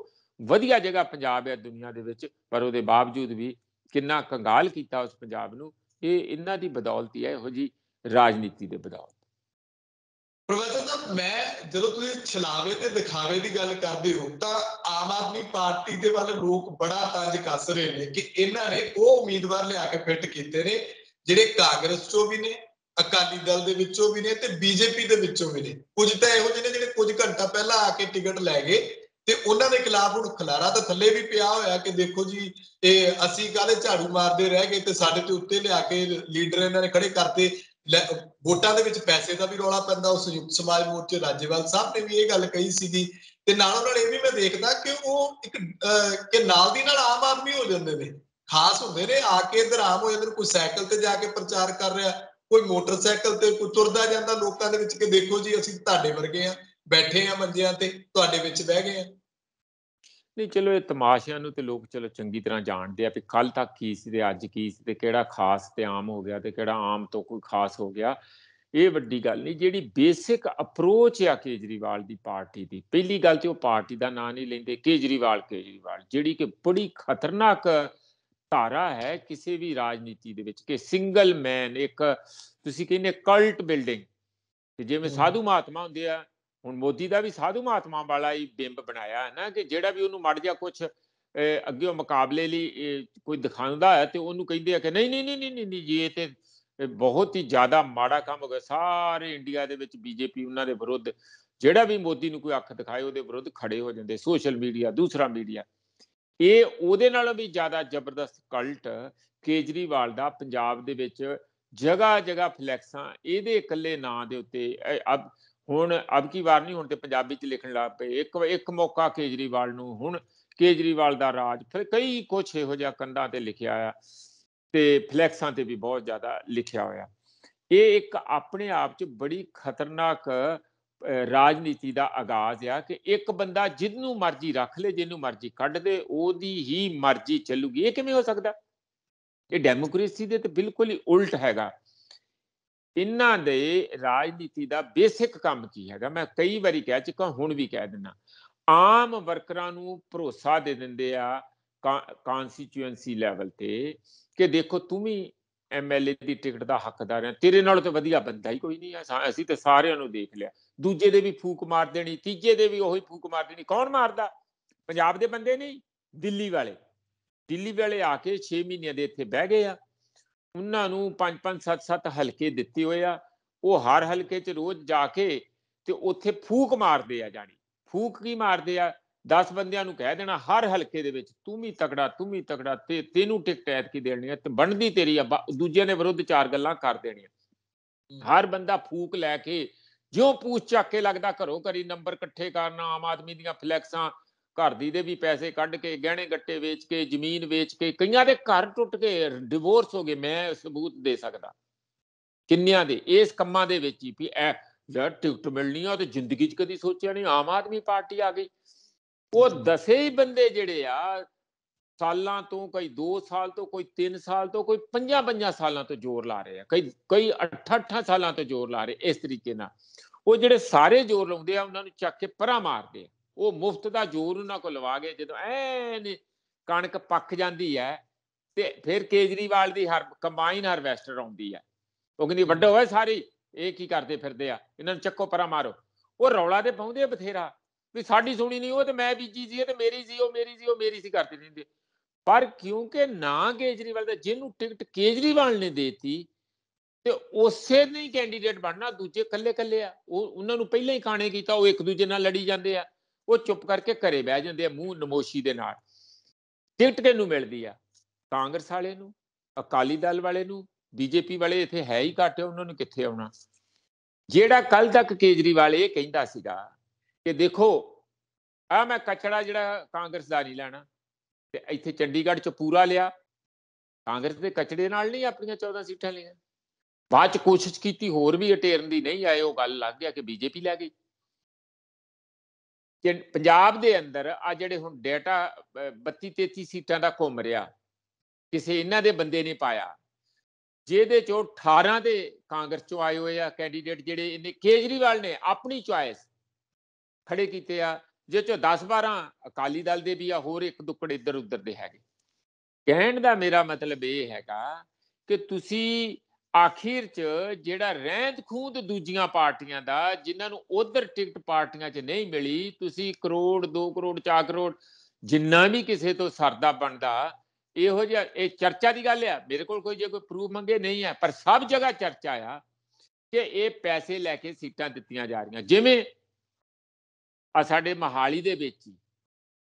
ਵਧੀਆ ਜਗ੍ਹਾ ਪੰਜਾਬ ਹੈ ਦੁਨੀਆ ਦੇ ਵਿੱਚ ਪਰ ਉਹਦੇ ਬਾਵਜੂਦ ਵੀ ਕਿੰਨਾ ਕੰਗਾਲ ਕੀਤਾ ਉਸ ਪੰਜਾਬ ਨੂੰ ਇਹ ਇਹਨਾਂ ਦੀ ਬਦੌਲਤੀ ਹੈ ਇਹੋ ਜੀ ਰਾਜਨੀਤੀ ਦੇ ਬਦੌਲਤ ਪ੍ਰਵਤਨ ਸਾਹਿਬ ਮੈਂ ਜਦੋਂ ਤੁਸੀਂ ਛਲਾਵੇ ਤੇ ਦਿਖਾਵੇ ਦੀ ਗੱਲ ਕਰਦੇ ਹੋ ਤਾਂ ਆਮ ਆਦਮੀ ਪਾਰਟੀ ਦੇ ਵੱਲ ਲੋਕ ਬੜਾ ਤੰਜ ਕੱਸ ਰਹੇ ਨੇ ਕਿ ਇਹਨਾਂ ਨੇ ਉਹ ਉਮੀਦਵਾਰ ਲਿਆ ਕੇ ਫਿੱਟ ਕੀਤੇ ਨੇ ਜਿਹੜੇ ਕਾਂਗਰਸ ਤੋਂ ਵੀ ਨੇ ਅਕਾਲੀ ਦਲ ਦੇ ਵਿੱਚੋਂ ਵੀ ਨੇ ਤੇ ਬੀਜੇਪੀ ਦੇ ਵਿੱਚੋਂ ਵੀ ਨੇ ਕੁਝ ਤਾਂ ਇਹੋ ਜਿਹੇ ਨੇ ਜਿਹੜੇ ਕੁਝ ਘੰਟਾ ਪਹਿਲਾਂ ਆ ਕੇ ਟਿਕਟ ਲੈ ਗਏ ਤੇ ਉਹਨਾਂ ਦੇ ਖਿਲਾਫ ਹੁਣ ਖਲਾਰਾ ਤਾਂ ਥੱਲੇ ਵੀ ਪਿਆ ਹੋਇਆ ਕਿ ਦੇਖੋ ਜੀ ਇਹ ਅਸੀਂ ਕਾਲੇ ਝਾੜੂ ਮਾਰਦੇ ਰਹਿ ਗਏ ਤੇ ਸਾਡੇ ਤੇ ਉੱਤੇ ਲਿਆ ਕੇ ਲੀਡਰ ਇਹਨਾਂ ਨੇ ਖੜੇ ਕਰਤੇ ਵੋਟਾਂ ਦੇ ਵਿੱਚ ਪੈਸੇ ਦਾ ਵੀ ਰੌਲਾ ਪੈਂਦਾ ਉਸ ਸੰਯੁਕਤ ਸਮਾਜ ਮੋਰਚੇ ਰਾਜੇਵਾਲ ਸਾਹਿਬ ਨੇ ਵੀ ਇਹ ਗੱਲ ਕਹੀ ਸੀਗੀ ਤੇ ਉਹਨਾਂ ਨਾਲ ਇਹ ਵੀ ਮੈਂ ਦੇਖਦਾ ਕਿ ਉਹ ਇੱਕ ਕਿ ਨਾਲ ਦੀ ਨਾਲ ਆਮ ਆਦਮੀ ਹੋ ਜਾਂਦੇ ਨੇ ਖਾਸ ਹੁੰਦੇ ਨੇ ਆ ਕੇ ਇਧਰ ਆਮ ਹੋ ਜਾਂਦੇ ਨੇ ਕੋਈ ਸਾਈਕਲ ਤੇ ਜਾ ਕੇ ਪ੍ਰਚਾਰ ਕਰ ਰਿਹਾ ਕੋਈ ਮੋਟਰਸਾਈਕਲ ਤੇ ਕੋਈ ਤੁਰਦਾ ਜਾਂਦਾ ਲੋਕਾਂ ਦੇ ਵਿੱਚ ਕਿ ਦੇਖੋ ਜੀ ਅਸੀਂ ਤੁਹਾਡੇ ਵਰਗੇ ਆ ਬੈਠੇ ਆ ਮੰਜਿਆਂ ਤੇ ਤੁਹਾਡੇ ਵਿੱਚ ਬਹਿ ਗਏ ਆ ਨਹੀਂ ਚਲੋ ਇਹ ਤਮਾਸ਼ਿਆਂ ਨੂੰ ਤੇ ਲੋਕ ਚਲੋ ਚੰਗੀ ਤਰ੍ਹਾਂ ਜਾਣਦੇ ਆ ਕਿ ਕੱਲ ਤੱਕ ਕੀ ਸੀ ਤੇ ਅੱਜ ਕੀ ਸੀ ਤੇ ਕਿਹੜਾ ਖਾਸ ਤੇ ਆਮ ਹੋ ਗਿਆ ਤੇ ਕਿਹੜਾ ਆਮ ਤੋਂ ਕੋਈ ਖਾਸ ਹੋ ਗਿਆ ਇਹ ਵੱਡੀ ਗੱਲ ਨਹੀਂ ਜਿਹੜੀ ਬੇਸਿਕ ਅਪਰੋਚ ਆ ਕੇਜਰੀਵਾਲ ਦੀ ਪਾਰਟੀ ਦੀ ਪਹਿਲੀ ਗੱਲ ਤੇ ਉਹ ਪਾਰਟੀ ਦਾ ਨਾਂ ਨਹੀਂ ਲੈਂਦੇ ਕੇਜਰੀਵਾਲ ਕੇਜਰੀਵਾਲ ਜਿਹੜੀ ਕਿ ਬੜੀ ਖਤਰਨਾਕ ਧਾਰਾ ਹੈ ਕਿਸੇ ਵੀ ਰਾਜਨੀਤੀ ਦੇ ਵਿੱਚ ਕਿ ਸਿੰਗਲ ਮੈਨ ਇੱਕ ਤੁਸੀਂ ਕਹਿੰਦੇ ਕਲਟ ਬਿਲਡਿੰਗ ਜਿਵੇਂ ਸਾਧੂ ਮਹਾਤਮਾ ਹੁੰਦੇ ਆ ਹੁਣ ਮੋਦੀ ਦਾ ਵੀ ਸਾਧੂ ਮਹਾਤਮਾ ਵਾਲਾ ਹੀ ਬਿੰਬ ਬਣਾਇਆ ਹੈ ਨਾ ਕਿ ਜਿਹੜਾ ਵੀ ਉਹਨੂੰ ਮੜ ਜਾ ਕੁਝ ਅੱਗੇ ਮੁਕਾਬਲੇ ਲਈ ਕੋਈ ਦਿਖਾਉਂਦਾ ਹੈ ਤੇ ਉਹਨੂੰ ਕਹਿੰਦੇ ਆ ਕਿ ਨਹੀਂ ਨਹੀਂ ਨਹੀਂ ਨਹੀਂ ਨਹੀਂ ਜੀ ਇਹ ਤੇ ਬਹੁਤ ਹੀ ਜ਼ਿਆਦਾ ਮਾੜਾ ਕੰਮ ਹੋ ਗਿਆ ਸਾਰੇ ਇੰਡੀਆ ਦੇ ਵਿੱਚ ਬੀਜੇਪੀ ਉਹਨਾਂ ਦੇ ਵਿਰੁੱਧ ਜਿਹੜਾ ਵੀ ਮੋਦੀ ਨੂੰ ਕੋਈ ਅੱਖ ਦਿਖਾਏ ਉਹਦੇ ਵਿਰੁੱਧ ਖੜੇ ਹੋ ਜਾਂਦੇ ਸੋਸ਼ਲ ਮੀਡੀਆ ਦੂਸਰਾ ਮੀਡੀਆ ਇਹ ਉਹਦੇ ਨਾਲੋਂ ਵੀ ਜ਼ਿਆਦਾ ਜ਼ਬਰਦਸਤ ਕਲਟ ਕੇਜਰੀਵਾਲ ਦਾ ਪੰਜਾਬ ਦੇ ਵਿੱਚ ਜਗਾ ਜਗਾ ਫਲੈਕਸਾਂ ਇਹਦੇ ਇਕੱਲੇ ਨਾਂ ਦੇ ਉੱਤੇ ਅਬ ਹੁਣ ਅਬ ਕੀ ਵਾਰ ਨਹੀਂ ਹੁਣ ਤੇ ਪੰਜਾਬੀ ਚ ਲਿਖਣ ਲੱਗ ਪਏ ਇੱਕ ਇੱਕ ਮੌਕਾ ਕੇਜਰੀਵਾਲ ਨੂੰ ਹੁਣ ਕੇਜਰੀਵਾਲ ਦਾ ਰਾਜ ਫਿਰ ਕਈ ਕੁਛ ਇਹੋ ਜਿਹਾ ਕੰਡਾ ਤੇ ਲਿਖਿਆ ਆ ਤੇ ਫਲੈਕਸਾਂ ਤੇ ਵੀ ਬਹੁਤ ਜ਼ਿਆਦਾ ਲਿਖਿਆ ਹੋਇਆ ਇਹ ਇੱਕ ਆਪਣੇ ਆਪ ਚ ਬੜੀ ਖਤਰਨਾਕ ਰਾਜਨੀਤੀ ਦਾ ਆਗਾਜ਼ ਆ ਕਿ ਇੱਕ ਬੰਦਾ ਜਿੰਨੂੰ ਮਰਜ਼ੀ ਰੱਖ ਲੇ ਜਿੰਨੂੰ ਮਰਜ਼ੀ ਕੱਢ ਦੇ ਉਹਦੀ ਹੀ ਮਰਜ਼ੀ ਚੱਲੂਗੀ ਇਹ ਕਿਵੇਂ ਹੋ ਸਕਦਾ ਇਹ ਡੈਮੋਕ੍ਰੇਸੀ ਦੇ ਤੇ ਬਿਲਕੁਲ ਹੀ ਉਲਟ ਹੈਗਾ ਇਹਨਾਂ ਦੇ ਰਾਜਨੀਤੀ ਦਾ ਬੇਸਿਕ ਕੰਮ ਕੀ ਹੈਗਾ ਮੈਂ ਕਈ ਵਾਰੀ ਕਹਿ ਚੁੱਕਾ ਹੁਣ ਵੀ ਕਹਿ ਦਿੰਦਾ ਆਮ ਵਰਕਰਾਂ ਨੂੰ ਭਰੋਸਾ ਦੇ ਦਿੰਦੇ ਆ ਕਨਸਟੀਚੂਐਂਸੀ ਲੈਵਲ ਤੇ ਕਿ ਦੇਖੋ ਤੂੰ ਵੀ ਐਮਐਲਏ ਦੀ ਟਿਕਟ ਦਾ ਹੱਕਦਾਰ ਹੈ ਤੇਰੇ ਨਾਲ ਤਾਂ ਵਧੀਆ ਬੰਦਾ ਹੀ ਕੋਈ ਨਹੀਂ ਆ ਅਸੀਂ ਤੇ ਸਾਰਿਆਂ ਨੂੰ ਦੇਖ ਲਿਆ ਦੂਜੇ ਦੇ ਵੀ ਫੂਕ ਮਾਰ ਦੇਣੀ ਤੀਜੇ ਦੇ ਵੀ ਉਹੀ ਫੂਕ ਮਾਰ ਦੇਣੀ ਕੌਣ ਮਾਰਦਾ ਪੰਜਾਬ ਦੇ ਬੰਦੇ ਨਹੀਂ ਦਿੱਲੀ ਵਾਲੇ ਦਿੱਲੀ ਵਾਲੇ ਆ ਕੇ 6 ਮਹੀਨਿਆਂ ਦੇ ਇੱਥੇ ਬਹਿ ਗਏ ਆ ਉਹਨਾਂ ਨੂੰ 5-5 7-7 ਹਲਕੇ ਦਿੱਤੇ ਹੋਏ ਆ ਉਹ ਹਰ ਹਲਕੇ 'ਚ ਰੋਜ਼ ਜਾ ਕੇ ਤੇ ਉੱਥੇ ਫੂਕ ਮਾਰਦੇ ਆ ਜਾਨੀ ਫੂਕ ਕੀ ਮਾਰਦੇ ਆ 10 ਬੰਦਿਆਂ ਨੂੰ ਕਹਿ ਦੇਣਾ ਹਰ ਹਲਕੇ ਦੇ ਵਿੱਚ ਤੂੰ ਵੀ ਤਕੜਾ ਤੂੰ ਵੀ ਤਕੜਾ ਤੇ ਤੈਨੂੰ ਟਿਕਟ ਐਤ ਕੀ ਦੇਣੀ ਹੈ ਤੇ ਬਣਦੀ ਤੇਰੀ ਆ ਦੂਜਿਆਂ ਦੇ ਵਿਰੁੱਧ ਚਾਰ ਗੱਲਾਂ ਕਰ ਦੇਣੀਆਂ ਹਰ ਬੰਦਾ ਫੂਕ ਲੈ ਕੇ ਜਿਉਂ ਪੂਛ ਚੱਕ ਕੇ ਲੱਗਦਾ ਘਰੋਂ ਘਰੀ ਨੰਬਰ ਇਕੱਠੇ ਕਰਨਾ ਆਮ ਆਦਮੀ ਦੀਆਂ ਫਲੈਕਸਾਂ ਘਰ ਦੀ ਦੇ ਵੀ ਪੈਸੇ ਕੱਢ ਕੇ ਗਹਿਣੇ ਗੱਟੇ ਵੇਚ ਕੇ ਜ਼ਮੀਨ ਵੇਚ ਕੇ ਕਈਆਂ ਦੇ ਘਰ ਟੁੱਟ ਕੇ ਡਿਵੋਰਸ ਹੋ ਗਏ ਮੈਂ ਸਬੂਤ ਦੇ ਸਕਦਾ ਕਿੰਨਿਆਂ ਦੇ ਇਸ ਕੰਮਾਂ ਦੇ ਵਿੱਚ ਹੀ ਵੀ ਐ ਜਦ ਟਿਕਟ ਮਿਲਣੀ ਆ ਤੇ ਜ਼ਿੰਦਗੀ 'ਚ ਕਦੀ ਸੋਚਿਆ ਨਹੀਂ ਆਮ ਆਦਮੀ ਪਾਰਟੀ ਆ ਗਈ ਉਹ ਦਸੇ ਹੀ ਬੰਦੇ ਜਿਹੜੇ ਆ ਸਾਲਾਂ ਤੋਂ ਕੋਈ 2 ਸਾਲ ਤੋਂ ਕੋਈ 3 ਸਾਲ ਤੋਂ ਕੋਈ 5-5 ਸਾਲਾਂ ਤੋਂ ਜ਼ੋਰ ਲਾ ਰਹੇ ਆ ਕਈ ਕਈ 8-8 ਸਾਲਾਂ ਤੋਂ ਜ਼ੋਰ ਲਾ ਰਹੇ ਇਸ ਤਰੀਕੇ ਨਾਲ ਉਹ ਜਿਹੜੇ ਸਾਰੇ ਜ਼ੋਰ ਲਾਉਂਦੇ ਆ ਉਹਨਾਂ ਨੂੰ ਚੱਕ ਕੇ ਪਰਾਂ ਮਾਰਦੇ ਆ ਉਹ ਮੁਫਤ ਦਾ ਜੋਰ ਉਹਨਾਂ ਕੋਲ ਲਵਾ ਗਏ ਜਦੋਂ ਐਨ ਕਣਕ ਪੱਕ ਜਾਂਦੀ ਹੈ ਤੇ ਫਿਰ ਕੇਜਰੀਵਾਲ ਦੀ ਹਰ ਕੰਬਾਈਨ ਹਾਰਵੈਸਟਰ ਆਉਂਦੀ ਹੈ ਉਹ ਕਹਿੰਦੀ ਵੱਡੋ ਓਏ ਸਾਰੀ ਇਹ ਕੀ ਕਰਦੇ ਫਿਰਦੇ ਆ ਇਹਨਾਂ ਨੂੰ ਚੱਕੋ ਪਰਾਂ ਮਾਰੋ ਉਹ ਰੌਲਾ ਦੇ ਪਾਉਂਦੇ ਆ ਬਥੇਰਾ ਵੀ ਸਾਡੀ ਸੁਣੀ ਨਹੀਂ ਉਹ ਤੇ ਮੈਂ ਬੀਜੀ ਸੀ ਤੇ ਮੇਰੀ ਸੀ ਉਹ ਮੇਰੀ ਸੀ ਉਹ ਮੇਰੀ ਸੀ ਕਰਦੇ ਰਹਿੰਦੇ ਪਰ ਕਿਉਂਕਿ ਨਾ ਕੇਜਰੀਵਾਲ ਦਾ ਜਿਹਨੂੰ ਟਿਕਟ ਕੇਜਰੀਵਾਲ ਨੇ ਦੇਤੀ ਤੇ ਉਸੇ ਨੇ ਕੈਂਡੀਡੇਟ ਬਣਨਾ ਦੂਜੇ ਕੱਲੇ ਕੱਲੇ ਆ ਉਹ ਉਹਨਾਂ ਨੂੰ ਪਹਿਲਾਂ ਹੀ ਕਾਣੇ ਕੀਤਾ ਉਹ ਇੱਕ ਦੂਜੇ ਨਾਲ ਲੜੀ ਜਾਂਦੇ ਆ ਉਹ ਚੁੱਪ ਕਰਕੇ ਘਰੇ ਬਹਿ ਜਾਂਦੇ ਆ ਮੂੰਹ ਨਮੋਸ਼ੀ ਦੇ ਨਾਲ ਟਿਕਟ ਕਿਹਨੂੰ ਮਿਲਦੀ ਆ ਕਾਂਗਰਸ ਵਾਲੇ ਨੂੰ ਅਕਾਲੀ ਦਲ ਵਾਲੇ ਨੂੰ ਬੀਜੇਪੀ ਵਾਲੇ ਇੱਥੇ ਹੈ ਹੀ ਘੱਟ ਉਹਨਾਂ ਨੂੰ ਕਿੱਥੇ ਆਉਣਾ ਜਿਹੜਾ ਕੱਲ ਤੱਕ ਕੇਜਰੀਵਾਲ ਇਹ ਕਹਿੰਦਾ ਸੀਗਾ ਕਿ ਦੇਖੋ ਆ ਮੈਂ ਕਚੜਾ ਜਿਹੜਾ ਕਾਂਗਰਸ ਦਾ ਨਹੀਂ ਲੈਣਾ ਤੇ ਇੱਥੇ ਚੰਡੀਗੜ੍ਹ ਚ ਪੂਰਾ ਲਿਆ ਕਾਂਗਰਸ ਦੇ ਕਚੜੇ ਨਾਲ ਨਹੀਂ ਆਪਣੀਆਂ 14 ਸੀਟਾਂ ਲਈਆਂ ਬਾਅਦ ਚ ਕੋਸ਼ਿਸ਼ ਕੀਤੀ ਹੋਰ ਵੀ ਅਟੇਰਨ ਦੀ ਨਹੀਂ ਆਏ ਉਹ ਗੱਲ ਲੱਗ ਗਿਆ ਕਿ ਬੀਜੇਪੀ ਲੈ ਗਈ ਕਿ ਪੰਜਾਬ ਦੇ ਅੰਦਰ ਆ ਜਿਹੜੇ ਹੁਣ ਡਾਟਾ 32 33 ਸੀਟਾਂ ਦਾ ਘੁੰਮ ਰਿਹਾ ਕਿਸੇ ਇਹਨਾਂ ਦੇ ਬੰਦੇ ਨੇ ਪਾਇਆ ਜਿਹਦੇ ਚੋਂ 18 ਦੇ ਕਾਂਗਰਸ ਚੋਂ ਆਏ ਹੋਏ ਆ ਕੈਂਡੀਡੇਟ ਜਿਹੜੇ ਇਹਨੇ ਕੇਜਰੀਵਾਲ ਨੇ ਆਪਣੀ ਚੁਆਇਸ ਖੜੇ ਕੀਤੇ ਆ ਜੇ ਚੋ 10 12 ਅਕਾਲੀ ਦਲ ਦੇ ਵੀ ਆ ਹੋਰ ਇੱਕ ਦੁੱਕੜ ਇੱਧਰ ਉੱਧਰ ਦੇ ਹੈਗੇ ਕਹਿਣ ਦਾ ਮੇਰਾ ਮਤਲਬ ਇਹ ਹੈਗਾ ਕਿ ਤੁਸੀਂ ਆਖਿਰ ਚ ਜਿਹੜਾ ਰਹਿੰਦ ਖੂੰਦ ਦੂਜੀਆਂ ਪਾਰਟੀਆਂ ਦਾ ਜਿਨ੍ਹਾਂ ਨੂੰ ਉਧਰ ਟਿਕਟ ਪਾਰਟੀਆਂ 'ਚ ਨਹੀਂ ਮਿਲੀ ਤੁਸੀਂ ਕਰੋੜ 2 ਕਰੋੜ 4 ਕਰੋੜ ਜਿੰਨਾ ਵੀ ਕਿਸੇ ਤੋਂ ਸਰਦਾ ਬਣਦਾ ਇਹੋ ਜਿਹਾ ਇਹ ਚਰਚਾ ਦੀ ਗੱਲ ਆ ਮੇਰੇ ਕੋਲ ਕੋਈ ਜੇ ਕੋਈ ਪ੍ਰੂਫ ਮੰਗੇ ਨਹੀਂ ਆ ਪਰ ਸਭ ਜਗ੍ਹਾ ਚਰਚਾ ਆ ਕਿ ਇਹ ਪੈਸੇ ਲੈ ਕੇ ਸੀਟਾਂ ਦਿੱਤੀਆਂ ਜਾ ਰਹੀਆਂ ਜਿਵੇਂ ਆ ਸਾਡੇ ਮਹਾਲੀ ਦੇ ਵਿੱਚ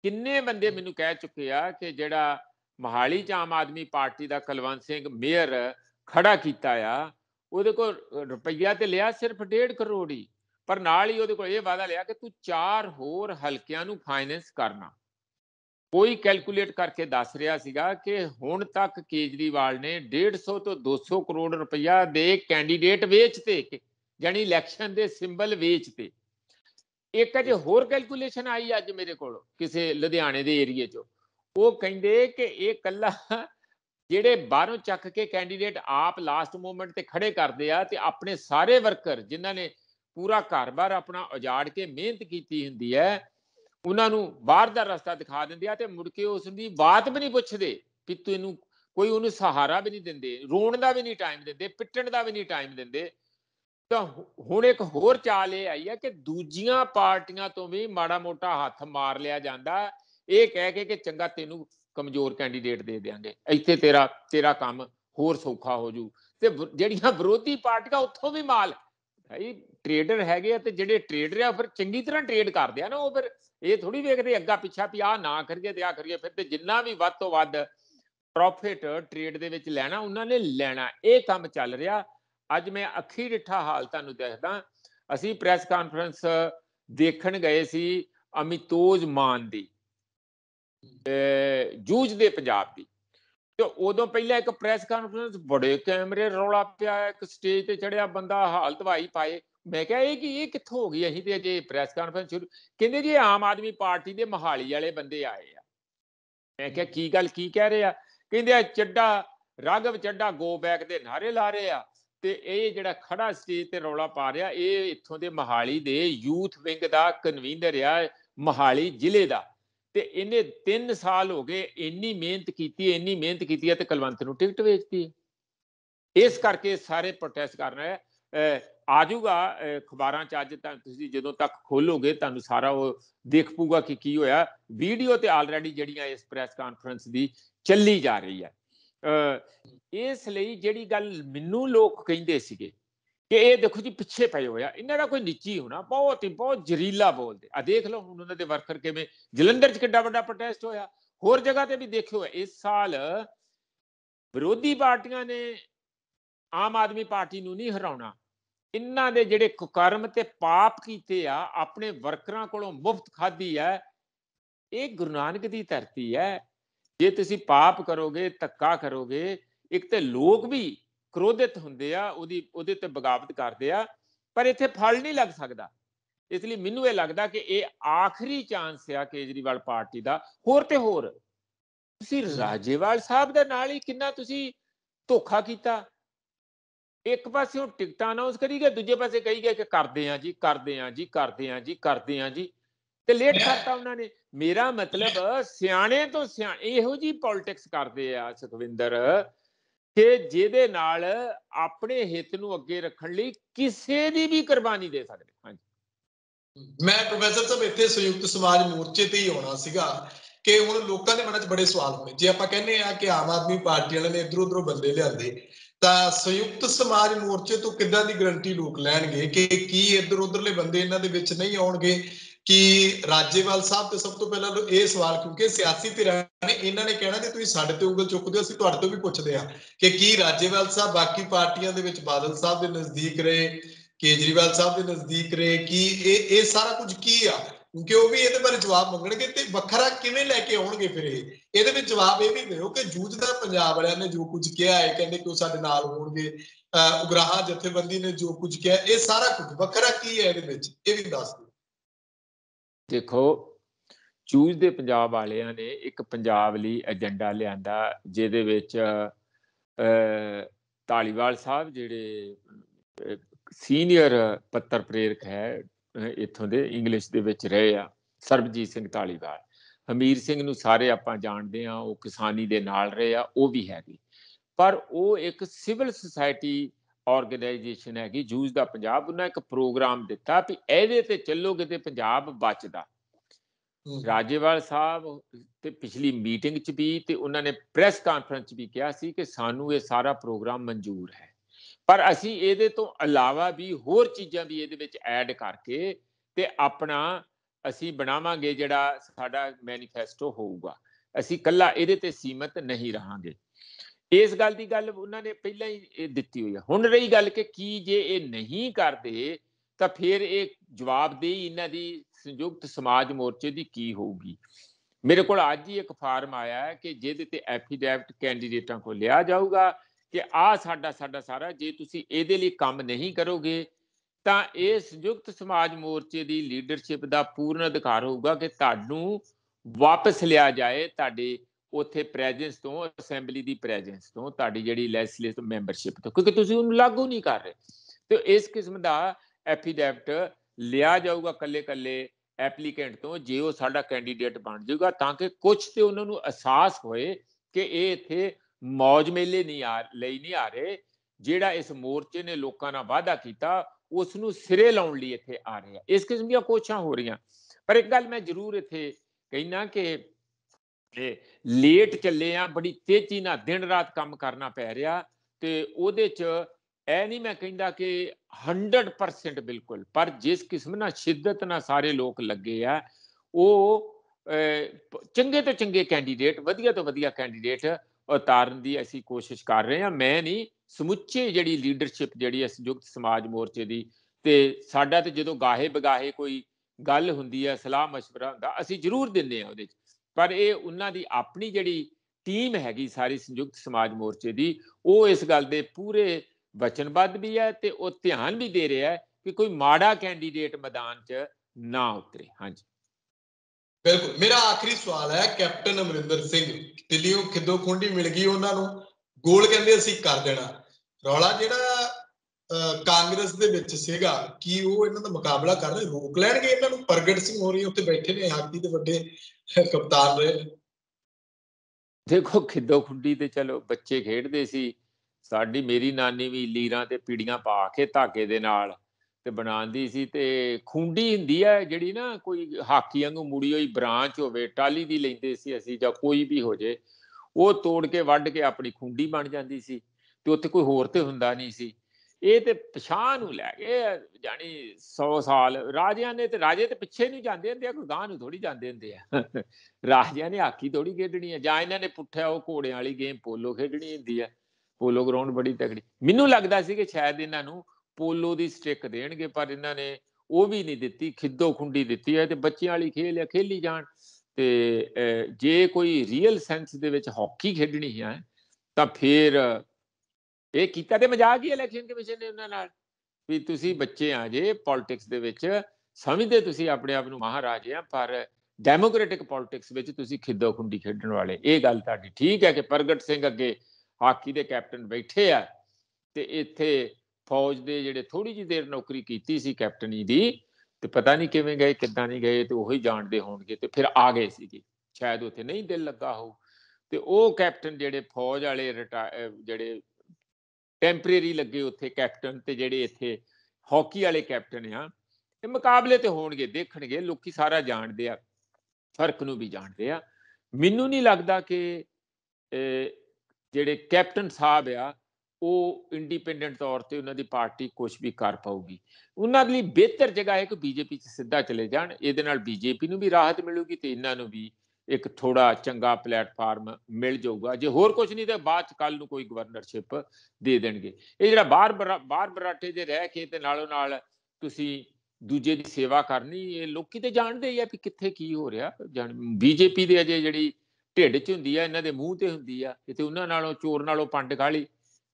ਕਿੰਨੇ ਬੰਦੇ ਮੈਨੂੰ ਕਹਿ ਚੁੱਕੇ ਆ ਕਿ ਜਿਹੜਾ ਮਹਾਲੀ ਚ ਆਮ ਆਦਮੀ ਪਾਰਟੀ ਦਾ ਕਲਵੰਤ ਸਿੰਘ ਮੇਅਰ ਖੜਾ ਕੀਤਾ ਆ ਉਹਦੇ ਕੋਲ ਰੁਪਈਆ ਤੇ ਲਿਆ ਸਿਰਫ 1.5 ਕਰੋੜ ਹੀ ਪਰ ਨਾਲ ਹੀ ਉਹਦੇ ਕੋਲ ਇਹ ਵਾਦਾ ਲਿਆ ਕਿ ਤੂੰ ਚਾਰ ਹੋਰ ਹਲਕਿਆਂ ਨੂੰ ਫਾਈਨੈਂਸ ਕਰਨਾ ਕੋਈ ਕੈਲਕੂਲੇਟ ਕਰਕੇ ਦੱਸ ਰਿਹਾ ਸੀਗਾ ਕਿ ਹੁਣ ਤੱਕ ਕੇਜਰੀਵਾਲ ਨੇ 150 ਤੋਂ 200 ਕਰੋੜ ਰੁਪਈਆ ਦੇ ਕੈਂਡੀਡੇਟ ਵੇਚਤੇ ਜਾਨੀ ਇਲੈਕਸ਼ਨ ਦੇ ਸਿੰਬਲ ਵੇਚਤੇ ਇੱਕ ਅਜੇ ਹੋਰ ਕੈਲਕੂਲੇਸ਼ਨ ਆਈ ਅੱਜ ਮੇਰੇ ਕੋਲ ਕਿਸੇ ਲੁਧਿਆਣੇ ਦੇ ਏਰੀਏ 'ਚ ਉਹ ਕਹਿੰਦੇ ਕਿ ਇਹ ਕੱਲਾ ਜਿਹੜੇ ਬਾਹਰੋਂ ਚੱਕ ਕੇ ਕੈਂਡੀਡੇਟ ਆਪ ਲਾਸਟ ਮੂਮੈਂਟ ਤੇ ਖੜੇ ਕਰਦੇ ਆ ਤੇ ਆਪਣੇ ਸਾਰੇ ਵਰਕਰ ਜਿਨ੍ਹਾਂ ਨੇ ਪੂਰਾ ਘਰ-ਬਾਰ ਆਪਣਾ ਉਜਾੜ ਕੇ ਮਿਹਨਤ ਕੀਤੀ ਹੁੰਦੀ ਹੈ ਉਹਨਾਂ ਨੂੰ ਬਾਹਰ ਦਾ ਰਸਤਾ ਦਿਖਾ ਦਿੰਦੇ ਆ ਤੇ ਮੁੜ ਕੇ ਉਸ ਦੀ ਬਾਤ ਵੀ ਨਹੀਂ ਪੁੱਛਦੇ ਕਿ ਤੂੰ ਇਹਨੂੰ ਕੋਈ ਉਹਨੂੰ ਸਹਾਰਾ ਵੀ ਨਹੀਂ ਦਿੰਦੇ ਰੋਣ ਦਾ ਵੀ ਨਹੀਂ ਟਾਈਮ ਦਿੰਦੇ ਪਿੱਟਣ ਦਾ ਵੀ ਨਹੀਂ ਟਾਈਮ ਦਿੰਦੇ ਤਾਂ ਹੁਣ ਇੱਕ ਹੋਰ ਚਾਲ ਇਹ ਆਈ ਹੈ ਕਿ ਦੂਜੀਆਂ ਪਾਰਟੀਆਂ ਤੋਂ ਵੀ ਮਾੜਾ ਮੋਟਾ ਹੱਥ ਮਾਰ ਲਿਆ ਜਾਂਦਾ ਇਹ ਕਹਿ ਕੇ ਕਿ ਚੰਗਾ ਤੈਨੂੰ ਕਮਜ਼ੋਰ ਕੈਂਡੀਡੇਟ ਦੇ ਦੇਾਂਗੇ ਇੱਥੇ ਤੇਰਾ ਤੇਰਾ ਕੰਮ ਹੋਰ ਸੌਖਾ ਹੋ ਜੂ ਤੇ ਜਿਹੜੀਆਂ ਵਿਰੋਧੀ ਪਾਰਟੀਆਂ ਉੱਥੋਂ ਵੀ ਮਾਲ ਭਾਈ ਟ੍ਰੇਡਰ ਹੈਗੇ ਆ ਤੇ ਜਿਹੜੇ ਟ੍ਰੇਡਰ ਆ ਫਿਰ ਚੰਗੀ ਤਰ੍ਹਾਂ ਟ੍ਰੇਡ ਕਰਦੇ ਆ ਨਾ ਉਹ ਫਿਰ ਇਹ ਥੋੜੀ ਵੇਖਦੇ ਅੱਗਾ ਪਿੱਛਾ ਵੀ ਆ ਨਾ ਕਰੀਏ ਤੇ ਆ ਕਰੀਏ ਫਿਰ ਤੇ ਜਿੰਨਾ ਵੀ ਵੱਧ ਤੋਂ ਵੱਧ ਪ੍ਰੋਫਿਟ ਟ੍ਰੇਡ ਦੇ ਵਿੱਚ ਲੈਣਾ ਉਹਨਾਂ ਨੇ ਲੈਣਾ ਇਹ ਕੰਮ ਚੱਲ ਰਿਹਾ ਅੱਜ ਮੈਂ ਅੱਖੀ ਡਿੱਠਾ ਹਾਲਤਾਂ ਨੂੰ ਦੱਸਦਾ ਅਸੀਂ ਪ੍ਰੈਸ ਕਾਨਫਰੰਸ ਦੇਖਣ ਗਏ ਸੀ ਅਮਿਤੋਜ ਮਾਨ ਦੀ ਜੂਝਦੇ ਪੰਜਾਬ ਦੀ ਤੇ ਉਦੋਂ ਪਹਿਲਾਂ ਇੱਕ ਪ੍ਰੈਸ ਕਾਨਫਰੰਸ ਬੜੇ ਕੈਮਰੇ ਰੌਲਾ ਪਿਆ ਇੱਕ ਸਟੇਜ ਤੇ ਚੜਿਆ ਬੰਦਾ ਹਾਲਤ ਵਾਈ ਪਾਏ ਮੈਂ ਕਿਹਾ ਇਹ ਕੀ ਇਹ ਕਿੱਥੋਂ ਹੋ ਗਈ ਅਸੀਂ ਤੇ ਅਜੇ ਪ੍ਰੈਸ ਕਾਨਫਰੰਸ ਸ਼ੁਰੂ ਕਹਿੰਦੇ ਜੀ ਆਮ ਆਦਮੀ ਪਾਰਟੀ ਦੇ ਮਹਾਲੀ ਵਾਲੇ ਬੰਦੇ ਆਏ ਆ ਮੈਂ ਕਿਹਾ ਕੀ ਗੱਲ ਕੀ ਕਹਿ ਰਹੇ ਆ ਕਹਿੰਦੇ ਚੱਡਾ ਰਾਗਵ ਚੱਡਾ ਗੋ ਬੈਕ ਦੇ ਨਾਰੇ ਲਾ ਰਹੇ ਆ ਤੇ ਇਹ ਜਿਹੜਾ ਖੜਾ ਸਟੇਜ ਤੇ ਰੌਲਾ ਪਾ ਰਿਹਾ ਇਹ ਇੱਥੋਂ ਦੇ ਮਹਾਲੀ ਦੇ ਯੂਥ ਵਿੰਗ ਦਾ ਕਨਵੀਨਰ ਆ ਮਹਾਲੀ ਜ਼ਿਲ੍ਹੇ ਦਾ ਤੇ ਇਹਨੇ 3 ਸਾਲ ਹੋ ਗਏ ਇੰਨੀ ਮਿਹਨਤ ਕੀਤੀ ਇੰਨੀ ਮਿਹਨਤ ਕੀਤੀ ਤੇ ਕਲਵੰਤ ਨੂੰ ਟਿਕਟ ਵੇਚਤੀ ਇਸ ਕਰਕੇ ਸਾਰੇ ਪ੍ਰੋਟੈਸਟ ਕਰ ਰਹੇ ਆ ਆਜੂਗਾ ਖਬਰਾਂ ਚ ਅੱਜ ਤੱਕ ਤੁਸੀਂ ਜਦੋਂ ਤੱਕ ਖੋਲੋਗੇ ਤੁਹਾਨੂੰ ਸਾਰਾ ਉਹ ਦੇਖ ਪੂਗਾ ਕਿ ਕੀ ਹੋਇਆ ਵੀਡੀਓ ਤੇ ਆਲਰੇਡੀ ਜਿਹੜੀਆਂ ਇਸ ਪ੍ਰੈਸ ਕਾਨਫਰੰਸ ਦੀ ਚੱਲੀ ਜਾ ਰਹੀ ਹੈ ਇਸ ਲਈ ਜਿਹੜੀ ਗੱਲ ਮੈਨੂੰ ਲੋਕ ਕਹਿੰਦੇ ਸੀਗੇ ਕਿ ਇਹ ਦੇਖੋ ਜੀ ਪਿੱਛੇ ਪਏ ਹੋਇਆ ਇਹਨਾਂ ਦਾ ਕੋਈ ਨਿੱਜੀ ਹੋਣਾ ਬਹੁਤ ਹੀ ਬਹੁਤ ਜਰੀਲਾ ਬੋਲਦੇ ਆ ਦੇਖ ਲਓ ਹੁਣ ਉਹਨਾਂ ਦੇ ਵਰਕਰ ਕਿਵੇਂ ਜਲੰਧਰ 'ਚ ਕਿੱਡਾ ਵੱਡਾ ਪ੍ਰੋਟੈਸਟ ਹੋਇਆ ਹੋਰ ਜਗ੍ਹਾ ਤੇ ਵੀ ਦੇਖਿਓ ਇਸ ਸਾਲ ਵਿਰੋਧੀ ਪਾਰਟੀਆਂ ਨੇ ਆਮ ਆਦਮੀ ਪਾਰਟੀ ਨੂੰ ਨਹੀਂ ਹਰਾਉਣਾ ਇਹਨਾਂ ਦੇ ਜਿਹੜੇ ਕੁਕਰਮ ਤੇ ਪਾਪ ਕੀਤੇ ਆ ਆਪਣੇ ਵਰਕਰਾਂ ਕੋਲੋਂ ਮੁਫਤ ਖਾਦੀ ਹੈ ਇਹ ਗੁਰੂ ਨਾਨਕ ਦੀ ਧਰਤੀ ਹੈ ਜੇ ਤੁਸੀਂ ਪਾਪ ਕਰੋਗੇ ਤੱਕਾ ਕਰੋਗੇ ਇੱਕ ਤੇ ਲੋਕ ਵੀ ਕ੍ਰੋਧਿਤ ਹੁੰਦੇ ਆ ਉਹਦੀ ਉਹਦੇ ਤੇ ਬਗਾਵਤ ਕਰਦੇ ਆ ਪਰ ਇੱਥੇ ਫਲ ਨਹੀਂ ਲੱਗ ਸਕਦਾ ਇਸ ਲਈ ਮੈਨੂੰ ਇਹ ਲੱਗਦਾ ਕਿ ਇਹ ਆਖਰੀ ਚਾਂਸ ਆ ਕੇਜਰੀਵਾਲ ਪਾਰਟੀ ਦਾ ਹੋਰ ਤੇ ਹੋਰ ਤੁਸੀਂ ਰਾਜੇਵਾਲ ਸਾਹਿਬ ਦੇ ਨਾਲ ਹੀ ਕਿੰਨਾ ਤੁਸੀਂ ਧੋਖਾ ਕੀਤਾ ਇੱਕ ਪਾਸੇ ਉਹ ਟਿਕਟਾਂ ਅਨਾਉਂਸ ਕਰੀ ਗਏ ਦੂਜੇ ਪਾਸੇ ਕਹੀ ਗਏ ਕਿ ਕਰਦੇ ਆ ਜੀ ਕਰਦੇ ਆ ਜੀ ਕਰਦੇ ਆ ਜੀ ਕਰਦੇ ਆ ਜੀ ਤੇ ਲੇਟ ਕਰਤਾ ਉਹਨਾਂ ਨੇ ਮੇਰਾ ਮਤਲਬ ਸਿਆਣੇ ਤੋਂ ਸਿਆਣੇ ਇਹੋ ਜੀ ਪੋਲਿਟਿਕਸ ਕਰਦੇ ਆ ਸੁਖਵਿੰਦਰ ਕਿ ਜਿਹਦੇ ਨਾਲ ਆਪਣੇ ਹਿੱਤ ਨੂੰ ਅੱਗੇ ਰੱਖਣ ਲਈ ਕਿਸੇ ਦੀ ਵੀ ਕੁਰਬਾਨੀ ਦੇ ਸਕਦੇ ਹਾਂਜੀ ਮੈਂ ਪ੍ਰੋਫੈਸਰ ਸਾਹਿਬ ਇੱਥੇ ਸੰਯੁਕਤ ਸਮਾਜ ਮੋਰਚੇ ਤੇ ਹੀ ਆਉਣਾ ਸੀਗਾ ਕਿ ਹੁਣ ਲੋਕਾਂ ਦੇ ਮਨਾਂ 'ਚ ਬੜੇ ਸਵਾਲ ਹੋਣੇ ਜੇ ਆਪਾਂ ਕਹਿੰਦੇ ਆ ਕਿ ਆਮ ਆਦਮੀ ਪਾਰਟੀ ਵਾਲਿਆਂ ਨੇ ਇਧਰੋਂ ਉਧਰੋਂ ਬੰਦੇ ਲਿਆਂਦੇ ਤਾਂ ਸੰਯੁਕਤ ਸਮਾਜ ਮੋਰਚੇ ਤੋਂ ਕਿੱਦਾਂ ਦੀ ਗਰੰਟੀ ਲੋਕ ਲੈਣਗੇ ਕਿ ਕੀ ਇਧਰ ਉਧਰਲੇ ਬੰਦੇ ਇਹਨਾਂ ਦੇ ਵਿੱਚ ਨਹੀਂ ਆਉਣਗੇ ਕਿ ਰਾਜੇਵਾਲ ਸਾਹਿਬ ਤੇ ਸਭ ਤੋਂ ਪਹਿਲਾਂ ਇਹ ਸਵਾਲ ਕਿਉਂਕਿ ਸਿਆਸੀ ਧਿਰਾਂ ਨੇ ਇਹਨਾਂ ਨੇ ਕਹਿਣਾ ਕਿ ਤੁਸੀਂ ਸਾਡੇ ਤੇ ਉਂਗਲ ਚੁੱਕਦੇ ਹੋ ਅਸੀਂ ਤੁਹਾਡੇ ਤੋਂ ਵੀ ਪੁੱਛਦੇ ਆ ਕਿ ਕੀ ਰਾਜੇਵਾਲ ਸਾਹਿਬ ਬਾਕੀ ਪਾਰਟੀਆਂ ਦੇ ਵਿੱਚ ਬਾਦਲ ਸਾਹਿਬ ਦੇ ਨਜ਼ਦੀਕ ਰਹੇ ਕੇਜਰੀਵਾਲ ਸਾਹਿਬ ਦੇ ਨਜ਼ਦੀਕ ਰਹੇ ਕੀ ਇਹ ਇਹ ਸਾਰਾ ਕੁਝ ਕੀ ਆ ਕਿਉਂਕਿ ਉਹ ਵੀ ਇਹਦੇ ਬਾਰੇ ਜਵਾਬ ਮੰਗਣਗੇ ਤੇ ਵੱਖਰਾ ਕਿਵੇਂ ਲੈ ਕੇ ਆਉਣਗੇ ਫਿਰ ਇਹ ਇਹਦੇ ਵਿੱਚ ਜਵਾਬ ਇਹ ਵੀ ਦਿਓ ਕਿ ਜੂਝਦਾ ਪੰਜਾਬ ਵਾਲਿਆਂ ਨੇ ਜੋ ਕੁਝ ਕਿਹਾ ਹੈ ਕਹਿੰਦੇ ਕਿ ਉਹ ਸਾਡੇ ਨਾਲ ਹੋਣਗੇ ਉਗਰਾਹਾ ਜਥੇਬੰਦੀ ਨੇ ਜੋ ਕੁਝ ਕਿਹਾ ਇਹ ਸਾਰਾ ਕੁਝ ਵੱਖਰਾ ਕੀ ਹੈ ਇਹਦੇ ਵਿੱਚ ਇਹ ਵੀ ਦੱਸ ਦਿਓ ਦੇਖੋ ਚੂਜ਼ ਦੇ ਪੰਜਾਬ ਵਾਲਿਆਂ ਨੇ ਇੱਕ ਪੰਜਾਬ ਲਈ ਏਜੰਡਾ ਲਿਆਂਦਾ ਜਿਹਦੇ ਵਿੱਚ ਅ ਤਾਲੀਵਾਲ ਸਾਹਿਬ ਜਿਹੜੇ ਸੀਨੀਅਰ ਪੱਤਰ ਪ੍ਰੇਰਕ ਹੈ ਇੱਥੋਂ ਦੇ ਇੰਗਲਿਸ਼ ਦੇ ਵਿੱਚ ਰਹੇ ਆ ਸਰਬਜੀਤ ਸਿੰਘ ਤਾਲੀਵਾਲ ਹਮੀਰ ਸਿੰਘ ਨੂੰ ਸਾਰੇ ਆਪਾਂ ਜਾਣਦੇ ਆ ਉਹ ਕਿਸਾਨੀ ਦੇ ਨਾਲ ਰਹੇ ਆ ਉਹ ਵੀ ਹੈਗੇ ਪਰ ਉਹ ਇੱਕ ਸਿਵਲ ਸੁਸਾਇਟੀ ਆਰਗੇਨਾਈਜੇਸ਼ਨ ਹੈਗੀ ਜੂਸ ਦਾ ਪੰਜਾਬ ਉਹਨਾਂ ਇੱਕ ਪ੍ਰੋਗਰਾਮ ਦਿੱਤਾ ਵੀ ਇਹਦੇ ਤੇ ਚੱਲੋਗੇ ਤੇ ਪੰਜਾਬ ਬਚਦਾ ਰਾਜੇਵਾਲ ਸਾਹਿਬ ਤੇ ਪਿਛਲੀ ਮੀਟਿੰਗ 'ਚ ਵੀ ਤੇ ਉਹਨਾਂ ਨੇ ਪ੍ਰੈਸ ਕਾਨਫਰੰਸ 'ਚ ਵੀ ਕਿਹਾ ਸੀ ਕਿ ਸਾਨੂੰ ਇਹ ਸਾਰਾ ਪ੍ਰੋਗਰਾਮ ਮਨਜ਼ੂਰ ਹੈ ਪਰ ਅਸੀਂ ਇਹਦੇ ਤੋਂ ਇਲਾਵਾ ਵੀ ਹੋਰ ਚੀਜ਼ਾਂ ਵੀ ਇਹਦੇ ਵਿੱਚ ਐਡ ਕਰਕੇ ਤੇ ਆਪਣਾ ਅਸੀਂ ਬਣਾਵਾਂਗੇ ਜਿਹੜਾ ਸਾਡਾ ਮੈਨੀਫੈਸਟੋ ਹੋਊਗਾ ਅਸੀਂ ਕੱਲਾ ਇਹਦੇ ਤੇ ਸੀਮਤ ਨਹੀਂ ਰਹਾਂਗੇ ਇਸ ਗੱਲ ਦੀ ਗੱਲ ਉਹਨਾਂ ਨੇ ਪਹਿਲਾਂ ਹੀ ਦਿੱਤੀ ਹੋਈ ਹੈ ਹੁਣ ਰਹੀ ਗੱਲ ਕਿ ਕੀ ਜੇ ਇਹ ਨਹੀਂ ਕਰਦੇ ਤਾਂ ਫਿਰ ਇਹ ਜਵਾਬਦੇਹੀ ਇਹਨਾਂ ਦੀ ਸੰਯੁਕਤ ਸਮਾਜ ਮੋਰਚੇ ਦੀ ਕੀ ਹੋਊਗੀ ਮੇਰੇ ਕੋਲ ਅੱਜ ਹੀ ਇੱਕ ਫਾਰਮ ਆਇਆ ਹੈ ਕਿ ਜਿਹਦੇ ਤੇ ਐਫੀਡੈਵਿਟ ਕੈਂਡੀਡੇਟਾਂ ਕੋ ਲਿਆ ਜਾਊਗਾ ਕਿ ਆ ਸਾਡਾ ਸਾਡਾ ਸਾਰਾ ਜੇ ਤੁਸੀਂ ਇਹਦੇ ਲਈ ਕੰਮ ਨਹੀਂ ਕਰੋਗੇ ਤਾਂ ਇਹ ਸੰਯੁਕਤ ਸਮਾਜ ਮੋਰਚੇ ਦੀ ਲੀਡਰਸ਼ਿਪ ਦਾ ਪੂਰਨ ਅਧਿਕਾਰ ਹੋਊਗਾ ਕਿ ਤੁਹਾਨੂੰ ਵਾਪਸ ਲਿਆ ਜਾਏ ਤੁਹਾਡੇ ਉੱਥੇ ਪ੍ਰੈਜੈਂਸ ਤੋਂ ਅਸੈਂਬਲੀ ਦੀ ਪ੍ਰੈਜੈਂਸ ਤੋਂ ਤੁਹਾਡੀ ਜਿਹੜੀ ਲੈਜਿਸਲੇਟਿਵ ਮੈਂਬਰਸ਼ਿਪ ਤੋਂ ਕਿਉਂਕਿ ਤੁਸੀਂ ਉਹਨੂੰ ਲਾਗੂ ਨਹੀਂ ਕਰ ਰਹੇ ਤੇ ਇਸ ਕਿਸਮ ਦਾ ਐਫੀਡੈਵਿਟ ਲਿਆ ਜਾਊਗਾ ਕੱਲੇ ਕੱਲੇ ਐਪਲੀਕੈਂਟ ਤੋਂ ਜੇ ਉਹ ਸਾਡਾ ਕੈਂਡੀਡੇਟ ਬਣ ਜਾਊਗਾ ਤਾਂ ਕਿ ਕੁਝ ਤੇ ਉਹਨਾਂ ਨੂੰ ਅਹਿਸਾਸ ਹੋਏ ਕਿ ਇਹ ਇੱਥੇ ਮੌਜ ਮੇਲੇ ਨਹੀਂ ਆ ਲਈ ਨਹੀਂ ਆ ਰਹੇ ਜਿਹੜਾ ਇਸ ਮੋਰਚੇ ਨੇ ਲੋਕਾਂ ਨਾਲ ਵਾਅਦਾ ਕੀਤਾ ਉਸ ਨੂੰ ਸਿਰੇ ਲਾਉਣ ਲਈ ਇੱਥੇ ਆ ਰਹੇ ਆ ਇਸ ਕਿਸਮ ਦੀਆਂ ਕੋਸ਼ਿਸ਼ਾਂ ਹੋ ਰਹੀਆਂ ਪਰ ਇੱਕ ਗੱਲ ਮੈਂ ਜ਼ਰੂਰ ਇੱਥੇ ਕਹਿਣਾ ਕਿ ਤੇ ਲੇਟ ਚੱਲੇ ਆ ਬੜੀ ਤੇਜ਼ੀ ਨਾਲ ਦਿਨ ਰਾਤ ਕੰਮ ਕਰਨਾ ਪੈ ਰਿਹਾ ਤੇ ਉਹਦੇ ਚ ਐ ਨਹੀਂ ਮੈਂ ਕਹਿੰਦਾ ਕਿ 100% ਬਿਲਕੁਲ ਪਰ ਜਿਸ ਕਿਸਮ ਨਾਲ ਸ਼ਿੱਦਤ ਨਾਲ ਸਾਰੇ ਲੋਕ ਲੱਗੇ ਆ ਉਹ ਚੰਗੇ ਤੋਂ ਚੰਗੇ ਕੈਂਡੀਡੇਟ ਵਧੀਆ ਤੋਂ ਵਧੀਆ ਕੈਂਡੀਡੇਟ ਉਤਾਰਨ ਦੀ ਅਸੀਂ ਕੋਸ਼ਿਸ਼ ਕਰ ਰਹੇ ਹਾਂ ਮੈਂ ਨਹੀਂ ਸਮੁੱਚੇ ਜਿਹੜੀ ਲੀਡਰਸ਼ਿਪ ਜਿਹੜੀ ਜੁਗਤ ਸਮਾਜ ਮੋਰਚੇ ਦੀ ਤੇ ਸਾਡਾ ਤੇ ਜਦੋਂ ਗਾਹੇ ਬਗਾਹੇ ਕੋਈ ਗੱਲ ਹੁੰਦੀ ਹੈ ਸਲਾਹ مشورہ ਹੁੰਦਾ ਅਸੀਂ ਜ਼ਰੂਰ ਦਿੰਦੇ ਆ ਉਹਦੇ ਚ ਪਰ ਇਹ ਉਹਨਾਂ ਦੀ ਆਪਣੀ ਜਿਹੜੀ ਟੀਮ ਹੈਗੀ ਸਾਰੀ ਸੰਯੁਕਤ ਸਮਾਜ ਮੋਰਚੇ ਦੀ ਉਹ ਇਸ ਗੱਲ ਦੇ ਪੂਰੇ ਵਚਨਬੱਧ ਵੀ ਹੈ ਤੇ ਉਹ ਧਿਆਨ ਵੀ ਦੇ ਰਿਹਾ ਹੈ ਕਿ ਕੋਈ ਮਾੜਾ ਕੈਂਡੀਡੇਟ ਮੈਦਾਨ 'ਚ ਨਾ ਉਤਰੇ ਹਾਂਜੀ ਬਿਲਕੁਲ ਮੇਰਾ ਆਖਰੀ ਸਵਾਲ ਹੈ ਕੈਪਟਨ ਅਮਰਿੰਦਰ ਸਿੰਘ ਦਿੱਲੀੋਂ ਖਿੱਦੋ ਖੁੰਡੀ ਮਿਲ ਗਈ ਉਹਨਾਂ ਨੂੰ ਗੋਲ ਕਹਿੰਦੇ ਅਸੀਂ ਕਰ ਦੇਣਾ ਰੌਲਾ ਜਿਹੜਾ ਕਾਂਗਰਸ ਦੇ ਵਿੱਚ ਸੀਗਾ ਕਿ ਉਹ ਇਹਨਾਂ ਦਾ ਮੁਕਾਬਲਾ ਕਰ ਰਹੇ ਰੋਕ ਲੈਣਗੇ ਇਹਨਾਂ ਨੂੰ ਪ੍ਰਗਟ ਸਿੰਘ ਹੋ ਰਹੀ ਉੱਥੇ ਬੈਠੇ ਨੇ ਹਾਕੀ ਦੇ ਵੱਡੇ ਕਪਤਾਨ ਰਹੇ ਦੇਖੋ ਖਿੱਦੋ ਖੁੱਡੀ ਤੇ ਚਲੋ ਬੱਚੇ ਖੇਡਦੇ ਸੀ ਸਾਡੀ ਮੇਰੀ ਨਾਨੀ ਵੀ ਲੀਰਾਂ ਤੇ ਪੀੜੀਆਂ ਪਾ ਕੇ ਧਾਗੇ ਦੇ ਨਾਲ ਤੇ ਬਣਾਉਂਦੀ ਸੀ ਤੇ ਖੁੰਡੀ ਹੁੰਦੀ ਹੈ ਜਿਹੜੀ ਨਾ ਕੋਈ ਹਾਕੀ ਵਾਂਗੂ ਮੁੜੀ ਹੋਈ ਬ੍ਰਾਂਚ ਹੋਵੇ ਟਾਲੀ ਦੀ ਲੈਂਦੇ ਸੀ ਅਸੀਂ ਜਾਂ ਕੋਈ ਵੀ ਹੋ ਜੇ ਉਹ ਤੋੜ ਕੇ ਵੱਢ ਕੇ ਆਪਣੀ ਖੁੰਡੀ ਬਣ ਜਾਂਦੀ ਸੀ ਤੇ ਉੱਥੇ ਕੋਈ ਹੋਰ ਤੇ ਹੁੰਦਾ ਨਹੀਂ ਸੀ ਇਹ ਤੇ ਪਛਾਣ ਨੂੰ ਲੈ ਕੇ ਜਾਨੀ 100 ਸਾਲ ਰਾਜਿਆਂ ਨੇ ਤੇ ਰਾਜੇ ਤੇ ਪਿੱਛੇ ਨਹੀਂ ਜਾਂਦੇ ਹੁੰਦੇ ਆ ਗੁਰਦਾਨ ਨੂੰ ਥੋੜੀ ਜਾਂਦੇ ਹੁੰਦੇ ਆ ਰਾਜਿਆਂ ਨੇ ਆਖੀ ਥੋੜੀ ਖੇਡਣੀ ਆ ਜਾਂ ਇਹਨਾਂ ਨੇ ਪੁੱਠਿਆ ਉਹ ਘੋੜਿਆਂ ਵਾਲੀ ਗੇਮ ਪੋਲੋ ਖੇਡਣੀ ਹੁੰਦੀ ਆ ਪੋਲੋ ਗਰਾਊਂਡ ਬੜੀ ਤਕੜੀ ਮੈਨੂੰ ਲੱਗਦਾ ਸੀ ਕਿ ਸ਼ਾਇਦ ਇਹਨਾਂ ਨੂੰ ਪੋਲੋ ਦੀ ਸਟਿਕ ਦੇਣਗੇ ਪਰ ਇਹਨਾਂ ਨੇ ਉਹ ਵੀ ਨਹੀਂ ਦਿੱਤੀ ਖਿੱਦੋ ਖੁੰਡੀ ਦਿੱਤੀ ਹੈ ਤੇ ਬੱਚਿਆਂ ਵਾਲੀ ਖੇਲ ਆ ਖੇਲੀ ਜਾਣ ਤੇ ਜੇ ਕੋਈ ਰੀਅਲ ਸੈਂਸ ਦੇ ਵਿੱਚ ਹਾਕੀ ਖੇਡਣੀ ਹੈ ਤਾਂ ਫੇਰ ਇਹ ਕੀਤਾ ਤੇ ਮਜ਼ਾਕ ਹੀ ਇਲੈਕਸ਼ਨ ਕਮਿਸ਼ਨ ਨੇ ਉਹਨਾਂ ਨਾਲ ਵੀ ਤੁਸੀਂ ਬੱਚੇ ਆ ਜੇ ਪੋਲਿਟਿਕਸ ਦੇ ਵਿੱਚ ਸਮਝਦੇ ਤੁਸੀਂ ਆਪਣੇ ਆਪ ਨੂੰ ਮਹਾਰਾਜ ਆ ਪਰ ਡੈਮੋਕ੍ਰੈਟਿਕ ਪੋਲਿਟਿਕਸ ਵਿੱਚ ਤੁਸੀਂ ਖਿੱਦੋ ਖੁੰਡੀ ਖੇਡਣ ਵਾਲੇ ਇਹ ਗੱਲ ਤੁਹਾਡੀ ਠੀਕ ਹੈ ਕਿ ਪ੍ਰਗਟ ਸਿੰਘ ਅੱਗੇ ਹਾਕੀ ਦੇ ਕੈਪਟਨ ਬੈਠੇ ਆ ਤੇ ਇੱਥੇ ਫੌਜ ਦੇ ਜਿਹੜੇ ਥੋੜੀ ਜਿਹੀ ਦੇਰ ਨੌਕਰੀ ਕੀਤੀ ਸੀ ਕੈਪਟਨੀ ਦੀ ਤੇ ਪਤਾ ਨਹੀਂ ਕਿਵੇਂ ਗਏ ਕਿੱਦਾਂ ਨਹੀਂ ਗਏ ਤੇ ਉਹੀ ਜਾਣਦੇ ਹੋਣਗੇ ਤੇ ਫਿਰ ਆ ਗਏ ਸੀਗੇ ਸ਼ਾਇਦ ਉੱਥੇ ਨਹੀਂ ਦਿਲ ਲੱਗਾ ਹੋ ਤੇ ਉਹ ਕੈਪਟਨ ਜਿਹੜੇ ਫੌਜ ਵਾਲੇ ਜਿਹੜੇ ਟੈਂਪਰੇਰੀ ਲੱਗੇ ਉੱਥੇ ਕੈਪਟਨ ਤੇ ਜਿਹੜੇ ਇੱਥੇ ਹਾਕੀ ਵਾਲੇ ਕੈਪਟਨ ਆ ਇਹ ਮੁਕਾਬਲੇ ਤੇ ਹੋਣਗੇ ਦੇਖਣਗੇ ਲੋਕੀ ਸਾਰਾ ਜਾਣਦੇ ਆ ਫਰਕ ਨੂੰ ਵੀ ਜਾਣਦੇ ਆ ਮੈਨੂੰ ਨਹੀਂ ਲੱਗਦਾ ਕਿ ਜਿਹੜੇ ਕੈਪਟਨ ਸਾਹਿਬ ਆ ਉਹ ਇੰਡੀਪੈਂਡੈਂਟ ਤੌਰ ਤੇ ਉਹਨਾਂ ਦੀ ਪਾਰਟੀ ਕੁਝ ਵੀ ਕਰ ਪਾਊਗੀ ਉਹਨਾਂ ਲਈ ਬਿਹਤਰ ਜਗ੍ਹਾ ਹੈ ਕਿ ਬੀਜੇਪੀ ਚ ਸਿੱਧਾ ਚਲੇ ਜਾਣ ਇਹਦੇ ਨਾਲ ਬੀਜੇਪੀ ਨੂੰ ਵੀ ਰਾਹਤ ਮਿਲੂਗੀ ਤੇ ਇਹਨਾਂ ਨੂੰ ਵੀ ਇੱਕ ਥੋੜਾ ਚੰਗਾ ਪਲੇਟਫਾਰਮ ਮਿਲ ਜਾਊਗਾ ਜੇ ਹੋਰ ਕੁਝ ਨਹੀਂ ਤੇ ਬਾਅਦ ਚ ਕੱਲ ਨੂੰ ਕੋਈ ਗਵਰਨਰਸ਼ਿਪ ਦੇ ਦੇਣਗੇ ਇਹ ਜਿਹੜਾ ਬਾਹਰ ਬਾਹਰ ਬਰਾਟੇ ਦੇ ਰਹਿ ਕੇ ਤੇ ਨਾਲੋਂ ਨਾਲ ਤੁਸੀਂ ਦੂਜੇ ਦੀ ਸੇਵਾ ਕਰਨੀ ਇਹ ਲੋਕੀ ਤੇ ਜਾਣਦੇ ਆ ਕਿ ਕਿੱਥੇ ਕੀ ਹੋ ਰਿਹਾ ਬੀਜੇਪੀ ਦੇ ਅਜੇ ਜਿਹੜੀ ਢਿੱਡ 'ਚ ਹੁੰਦੀ ਆ ਇਹਨਾਂ ਦੇ ਮੂੰਹ ਤੇ ਹੁੰਦੀ ਆ ਕਿਤੇ ਉਹਨਾਂ ਨਾਲੋਂ ਚੋਰ ਨਾਲੋਂ ਪੰਡ ਕਾਲੀ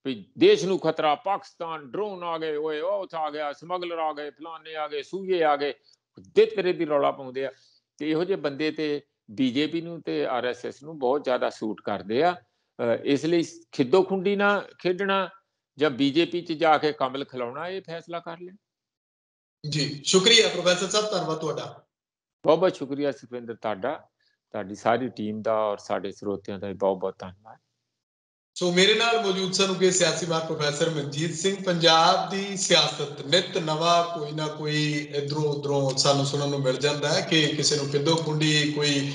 ਵੀ ਦੇਸ਼ ਨੂੰ ਖਤਰਾ ਪਾਕਿਸਤਾਨ ਡਰੋਨ ਆ ਗਏ ਓਏ ਉਹ ਉੱਥੇ ਆ ਗਿਆ ਸਮਗਲਰ ਆ ਗਏ ਫਲਾਣੇ ਆ ਗਏ ਸੂਏ ਆ ਗਏ ਦਿੱਤਰੇ ਦੀ ਰੌਲਾ ਪਾਉਂਦੇ ਆ ਤੇ ਇਹੋ ਜਿਹੇ ਬੰਦੇ ਤੇ ਬੀਜੇਪੀ ਨੂੰ ਤੇ ਆਰਐਸਐਸ ਨੂੰ ਬਹੁਤ ਜ਼ਿਆਦਾ ਸੂਟ ਕਰਦੇ ਆ ਇਸ ਲਈ ਖਿੱਦੋ ਖੁੰਡੀ ਨਾ ਖੇਡਣਾ ਜਾਂ ਬੀਜੇਪੀ 'ਚ ਜਾ ਕੇ ਕਮਲ ਖਲਾਉਣਾ ਇਹ ਫੈਸਲਾ ਕਰ ਲੈ ਜੀ ਸ਼ੁਕਰੀਆ ਪ੍ਰੋਫੈਸਰ ਸਾਹਿਬ ਧੰਨਵਾਦ ਤੁਹਾਡਾ ਬਹੁਤ ਬਹੁਤ ਸ਼ੁਕਰੀਆ ਸੁਖਵਿੰਦਰ ਤੁਹਾਡਾ ਤੁਹਾਡੀ ਸਾਰੀ ਟੀਮ ਦਾ ਔਰ ਸਾਡੇ ਸਰੋਤਿਆਂ ਦਾ ਬਹੁਤ ਬਹੁਤ ਧੰਨਵਾਦ ਸੋ ਮੇਰੇ ਨਾਲ ਮੌਜੂਦ ਸਨ ਸਿਆਸੀ ਬਾਤ ਪ੍ਰੋਫੈਸਰ ਮਨਜੀਤ ਸਿੰਘ ਪੰਜਾਬ ਦੀ ਸਿਆਸਤ ਨਿਤ ਨਵਾ ਕੋਈ ਨਾ ਕੋਈ ਇਧਰੋਂ ਉਧਰੋਂ ਸਾਨੂੰ ਸੁਣਨ ਨੂੰ ਮਿਲ ਜਾਂਦਾ ਹੈ ਕਿ ਕਿਸੇ ਨੂੰ ਕਿਦੋਂ ਕੁੰਡੀ ਕੋਈ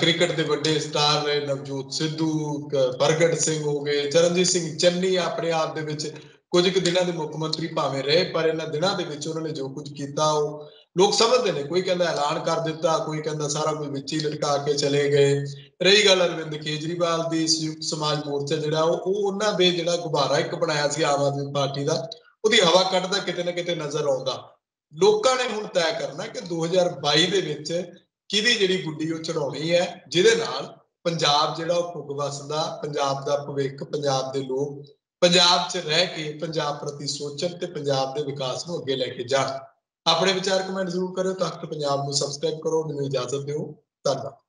ਕ੍ਰਿਕਟ ਦੇ ਵੱਡੇ ਸਟਾਰ ਨੇ ਨਵਜੋਤ ਸਿੱਧੂ ਪ੍ਰਗਟ ਸਿੰਘ ਹੋ ਗਏ ਚਰਨਜੀਤ ਸਿੰਘ ਚੰਨੀ ਆਪਣੇ ਆਪ ਦੇ ਵਿੱਚ ਕੁਝ ਕੁ ਦਿਨਾਂ ਦੇ ਮੁੱਖ ਮੰਤਰੀ ਭਾਵੇਂ ਰਹੇ ਪਰ ਇਹਨਾਂ ਦਿਨਾਂ ਦੇ ਵਿੱਚ ਉਹਨਾਂ ਨੇ ਜੋ ਕੁਝ ਕੀਤਾ ਉਹ ਲੋਕ ਸਮਝਦੇ ਨੇ ਕੋਈ ਕਹਿੰਦਾ ਐਲਾਨ ਕਰ ਦਿੱਤਾ ਕੋਈ ਕਹਿੰਦਾ ਸਾਰਾ ਕੁਝ ਵਿੱਚ ਹੀ ਲਟਕਾ ਕੇ ਚਲੇ ਗਏ ਰਹੀ ਗੱਲ ਅਰਵਿੰਦ ਕੇਜਰੀਵਾਲ ਦੀ ਸੰਯੁਕਤ ਸਮਾਜ ਮੋਰਚਾ ਜਿਹੜਾ ਉਹ ਉਹਨਾਂ ਦੇ ਜਿਹੜਾ ਗੁਬਾਰਾ ਇੱਕ ਬਣਾਇਆ ਸੀ ਆਮ ਆਦਮੀ ਪਾਰਟੀ ਦਾ ਉਹਦੀ ਹਵਾ ਕੱਢਦਾ ਕਿਤੇ ਨਾ ਕਿਤੇ ਨਜ਼ਰ ਆਉਂਦਾ ਲੋਕਾਂ ਨੇ ਹੁਣ ਤੈਅ ਕਰਨਾ ਕਿ 2022 ਦੇ ਵਿੱਚ ਕਿਹਦੀ ਜਿਹੜੀ ਗੁੱਡੀ ਉਹ ਚੜਾਉਣੀ ਹੈ ਜਿਹਦੇ ਨਾਲ ਪੰਜਾਬ ਜਿਹੜਾ ਉਹ ਫੁੱਗ ਵਸਦਾ ਪੰਜਾਬ ਦਾ ਭਵਿੱਖ ਪੰਜਾਬ ਦੇ ਲੋਕ ਪੰਜਾਬ 'ਚ ਰਹਿ ਕੇ ਪੰਜਾਬ ਪ੍ਰਤੀ ਸੋਚਣ ਤੇ ਪੰਜਾਬ ਦੇ ਵਿਕਾਸ ਨੂੰ ਅੱਗੇ ਲੈ ਕੇ ਜਾਣ ਆਪਣੇ ਵਿਚਾਰ ਕਮੈਂਟ ਜ਼ਰੂਰ ਕਰਿਓ ਤਖਤ ਪੰਜਾਬ ਨੂੰ ਸਬਸਕ੍ਰਾਈਬ ਕਰੋ ਮੈਨੂੰ ਇਜਾਜ਼ਤ ਦਿਓ ਧੰਨਵਾਦ